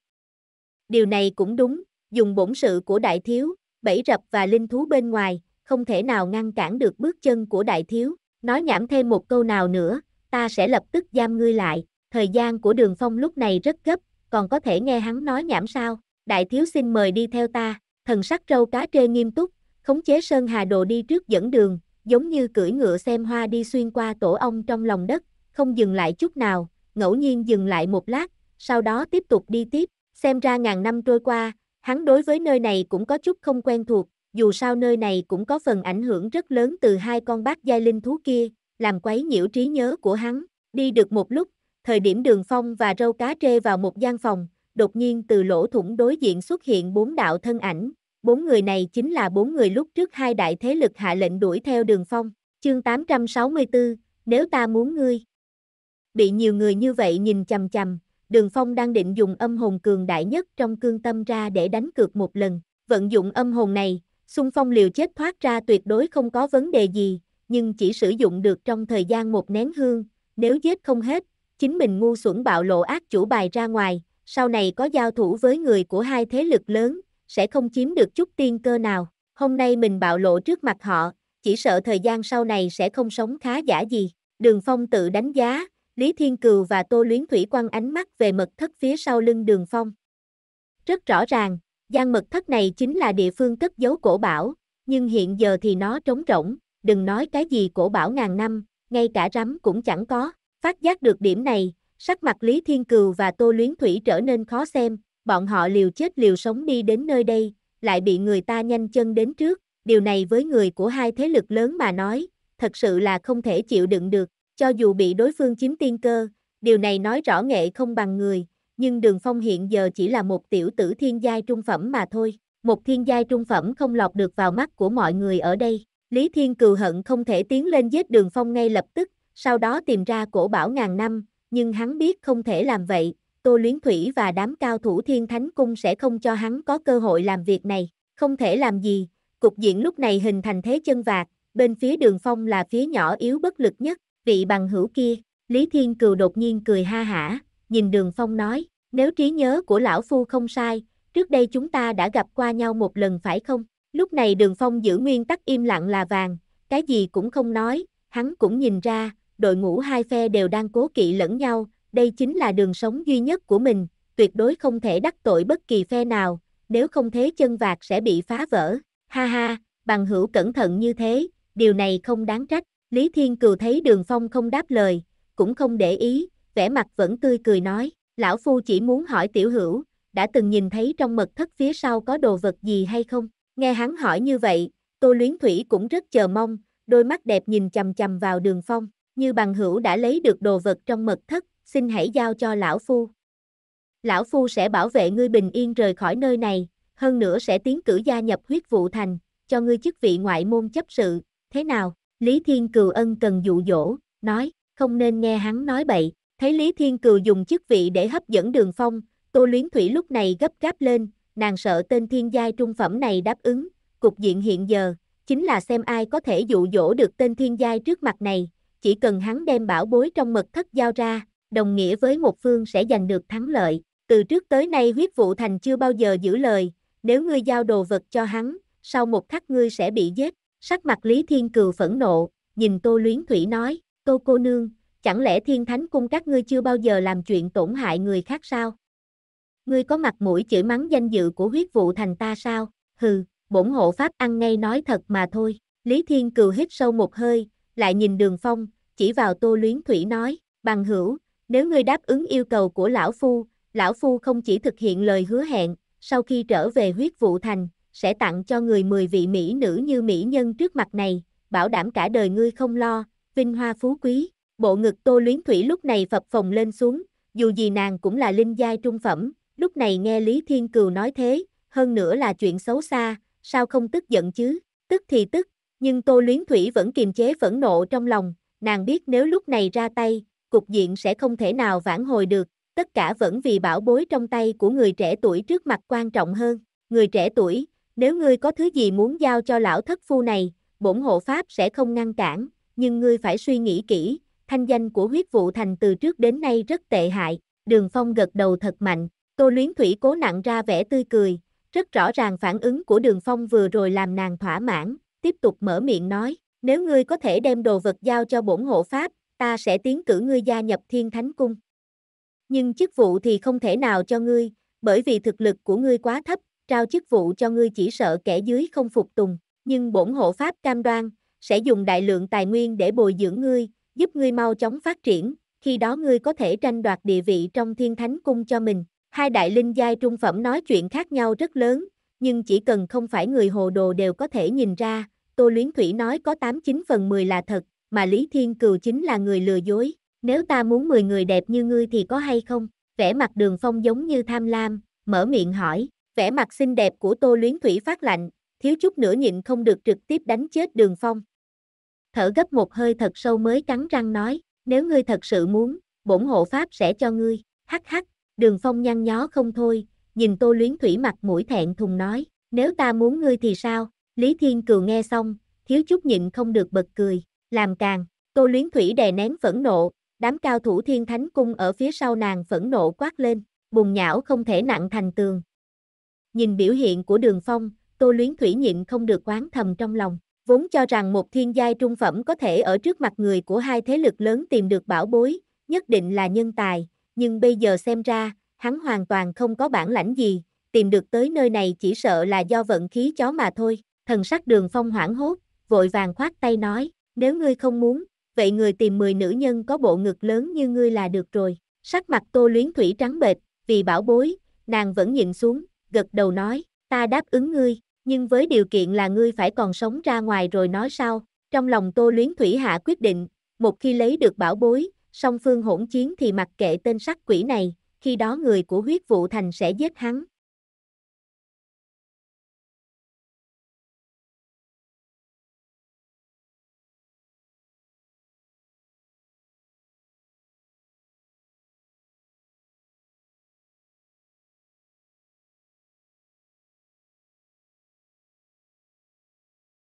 Điều này cũng đúng, dùng bổn sự của đại thiếu, bẫy rập và linh thú bên ngoài, không thể nào ngăn cản được bước chân của đại thiếu. Nói nhảm thêm một câu nào nữa, ta sẽ lập tức giam ngươi lại, thời gian của đường phong lúc này rất gấp, còn có thể nghe hắn nói nhảm sao, đại thiếu xin mời đi theo ta, thần sắc râu cá trê nghiêm túc, khống chế sơn hà đồ đi trước dẫn đường, giống như cưỡi ngựa xem hoa đi xuyên qua tổ ong trong lòng đất, không dừng lại chút nào, ngẫu nhiên dừng lại một lát, sau đó tiếp tục đi tiếp, xem ra ngàn năm trôi qua, Hắn đối với nơi này cũng có chút không quen thuộc, dù sao nơi này cũng có phần ảnh hưởng rất lớn từ hai con bác giai linh thú kia, làm quấy nhiễu trí nhớ của hắn. Đi được một lúc, thời điểm đường phong và râu cá trê vào một gian phòng, đột nhiên từ lỗ thủng đối diện xuất hiện bốn đạo thân ảnh. Bốn người này chính là bốn người lúc trước hai đại thế lực hạ lệnh đuổi theo đường phong. Chương 864, nếu ta muốn ngươi. Bị nhiều người như vậy nhìn chằm chằm Đường Phong đang định dùng âm hồn cường đại nhất trong cương tâm ra để đánh cược một lần. Vận dụng âm hồn này, xung phong liều chết thoát ra tuyệt đối không có vấn đề gì, nhưng chỉ sử dụng được trong thời gian một nén hương, nếu giết không hết, chính mình ngu xuẩn bạo lộ ác chủ bài ra ngoài, sau này có giao thủ với người của hai thế lực lớn, sẽ không chiếm được chút tiên cơ nào. Hôm nay mình bạo lộ trước mặt họ, chỉ sợ thời gian sau này sẽ không sống khá giả gì. Đường Phong tự đánh giá, Lý Thiên Cừu và Tô Luyến Thủy quăng ánh mắt về mật thất phía sau lưng đường phong. Rất rõ ràng, gian mật thất này chính là địa phương cất giấu cổ bảo, nhưng hiện giờ thì nó trống rỗng, đừng nói cái gì cổ bảo ngàn năm, ngay cả rắm cũng chẳng có. Phát giác được điểm này, sắc mặt Lý Thiên Cừu và Tô Luyến Thủy trở nên khó xem, bọn họ liều chết liều sống đi đến nơi đây, lại bị người ta nhanh chân đến trước, điều này với người của hai thế lực lớn mà nói, thật sự là không thể chịu đựng được. Cho dù bị đối phương chiếm tiên cơ, điều này nói rõ nghệ không bằng người, nhưng Đường Phong hiện giờ chỉ là một tiểu tử thiên giai trung phẩm mà thôi. Một thiên giai trung phẩm không lọt được vào mắt của mọi người ở đây. Lý Thiên cừu hận không thể tiến lên giết Đường Phong ngay lập tức, sau đó tìm ra cổ bảo ngàn năm, nhưng hắn biết không thể làm vậy. Tô Luyến Thủy và đám cao thủ Thiên Thánh Cung sẽ không cho hắn có cơ hội làm việc này. Không thể làm gì, cục diện lúc này hình thành thế chân vạc, bên phía đường phong là phía nhỏ yếu bất lực nhất, vị bằng hữu kia, Lý Thiên Cừu đột nhiên cười ha hả, nhìn đường phong nói, nếu trí nhớ của lão phu không sai, trước đây chúng ta đã gặp qua nhau một lần phải không? Lúc này đường phong giữ nguyên tắc im lặng là vàng, cái gì cũng không nói, hắn cũng nhìn ra, đội ngũ hai phe đều đang cố kỵ lẫn nhau, đây chính là đường sống duy nhất của mình, tuyệt đối không thể đắc tội bất kỳ phe nào, nếu không thế chân vạc sẽ bị phá vỡ. Ha ha, bằng hữu cẩn thận như thế, điều này không đáng trách. Lý Thiên Cừu thấy Đường Phong không đáp lời, cũng không để ý, vẻ mặt vẫn tươi cười nói, lão phu chỉ muốn hỏi tiểu hữu, đã từng nhìn thấy trong mật thất phía sau có đồ vật gì hay không? Nghe hắn hỏi như vậy, Tô Luyến Thủy cũng rất chờ mong, đôi mắt đẹp nhìn chầm chầm vào Đường Phong, như bằng hữu đã lấy được đồ vật trong mật thất, xin hãy giao cho lão phu. Lão phu sẽ bảo vệ ngươi bình yên rời khỏi nơi này, hơn nữa sẽ tiến cử gia nhập huyết vụ thành, cho ngươi chức vị ngoại môn chấp sự, thế nào? Lý Thiên Cừu ân cần dụ dỗ, nói, không nên nghe hắn nói bậy, thấy Lý Thiên Cừu dùng chức vị để hấp dẫn đường phong, Tô Luyến Thủy lúc này gấp gáp lên, nàng sợ tên thiên giai trung phẩm này đáp ứng, cục diện hiện giờ, chính là xem ai có thể dụ dỗ được tên thiên giai trước mặt này, chỉ cần hắn đem bảo bối trong mật thất giao ra, đồng nghĩa với một phương sẽ giành được thắng lợi. Từ trước tới nay huyết vụ thành chưa bao giờ giữ lời, nếu ngươi giao đồ vật cho hắn, sau một khắc ngươi sẽ bị giết. Sắc mặt Lý Thiên Cừu phẫn nộ, nhìn Tô Luyến Thủy nói, Tô cô nương, chẳng lẽ Thiên Thánh Cung các ngươi chưa bao giờ làm chuyện tổn hại người khác sao? Ngươi có mặt mũi chửi mắng danh dự của huyết vụ thành ta sao? Hừ, bổn hộ pháp ăn ngay nói thật mà thôi. Lý Thiên Cừu hít sâu một hơi, lại nhìn đường phong, chỉ vào Tô Luyến Thủy nói, bằng hữu, nếu ngươi đáp ứng yêu cầu của lão phu, lão phu không chỉ thực hiện lời hứa hẹn, sau khi trở về huyết vụ thành, sẽ tặng cho người 10 vị mỹ nữ như mỹ nhân trước mặt này, bảo đảm cả đời ngươi không lo, vinh hoa phú quý. Bộ ngực Tô Luyến Thủy lúc này phập phồng lên xuống, dù gì nàng cũng là linh giai trung phẩm, lúc này nghe Lý Thiên Cừu nói thế, hơn nữa là chuyện xấu xa, sao không tức giận chứ, tức thì tức, nhưng Tô Luyến Thủy vẫn kiềm chế phẫn nộ trong lòng, nàng biết nếu lúc này ra tay, cục diện sẽ không thể nào vãn hồi được, tất cả vẫn vì bảo bối trong tay của người trẻ tuổi trước mặt quan trọng hơn, người trẻ tuổi, nếu ngươi có thứ gì muốn giao cho lão thất phu này, bổn hộ pháp sẽ không ngăn cản, nhưng ngươi phải suy nghĩ kỹ, thanh danh của huyết vụ thành từ trước đến nay rất tệ hại, đường phong gật đầu thật mạnh, tô luyến thủy cố nặng ra vẻ tươi cười, rất rõ ràng phản ứng của đường phong vừa rồi làm nàng thỏa mãn, tiếp tục mở miệng nói, nếu ngươi có thể đem đồ vật giao cho bổn hộ pháp, ta sẽ tiến cử ngươi gia nhập thiên thánh cung. Nhưng chức vụ thì không thể nào cho ngươi, bởi vì thực lực của ngươi quá thấp, trao chức vụ cho ngươi chỉ sợ kẻ dưới không phục tùng, nhưng bổn hộ pháp cam đoan, sẽ dùng đại lượng tài nguyên để bồi dưỡng ngươi, giúp ngươi mau chóng phát triển, khi đó ngươi có thể tranh đoạt địa vị trong thiên thánh cung cho mình. Hai đại linh giai trung phẩm nói chuyện khác nhau rất lớn, nhưng chỉ cần không phải người hồ đồ đều có thể nhìn ra, Tô Luyến Thủy nói có 89 phần 10 là thật, mà Lý Thiên Cừu chính là người lừa dối. Nếu ta muốn 10 người đẹp như ngươi thì có hay không? Vẻ mặt đường phong giống như tham lam, mở miệng hỏi, vẻ mặt xinh đẹp của Tô Luyến Thủy phát lạnh, thiếu chút nữa nhịn không được trực tiếp đánh chết Đường Phong. Thở gấp một hơi thật sâu mới cắn răng nói, nếu ngươi thật sự muốn, bổn hộ pháp sẽ cho ngươi, hắc hắc, Đường Phong nhăn nhó không thôi, nhìn Tô Luyến Thủy mặt mũi thẹn thùng nói, nếu ta muốn ngươi thì sao? Lý Thiên cừu nghe xong, thiếu chút nhịn không được bật cười, làm càng, Tô Luyến Thủy đè nén phẫn nộ, đám cao thủ Thiên Thánh Cung ở phía sau nàng phẫn nộ quát lên, bùng nhão không thể nặng thành tường, Nhìn biểu hiện của đường phong, Tô Luyến Thủy nhịn không được oán thầm trong lòng. Vốn cho rằng một thiên giai trung phẩm có thể ở trước mặt người của hai thế lực lớn tìm được bảo bối, nhất định là nhân tài, nhưng bây giờ xem ra, hắn hoàn toàn không có bản lãnh gì, tìm được tới nơi này chỉ sợ là do vận khí chó mà thôi. Thần sắc đường phong hoảng hốt, vội vàng khoát tay nói, nếu ngươi không muốn, vậy người tìm 10 nữ nhân có bộ ngực lớn như ngươi là được rồi. Sắc mặt tô luyến thủy trắng bệch, vì bảo bối, nàng vẫn nhịn xuống, gật đầu nói, ta đáp ứng ngươi, nhưng với điều kiện là ngươi phải còn sống ra ngoài rồi nói sau. Trong lòng Tô Luyến Thủy Hạ quyết định, một khi lấy được bảo bối, song phương hỗn chiến thì mặc kệ tên sắc quỷ này, khi đó người của huyết vụ thành sẽ giết hắn.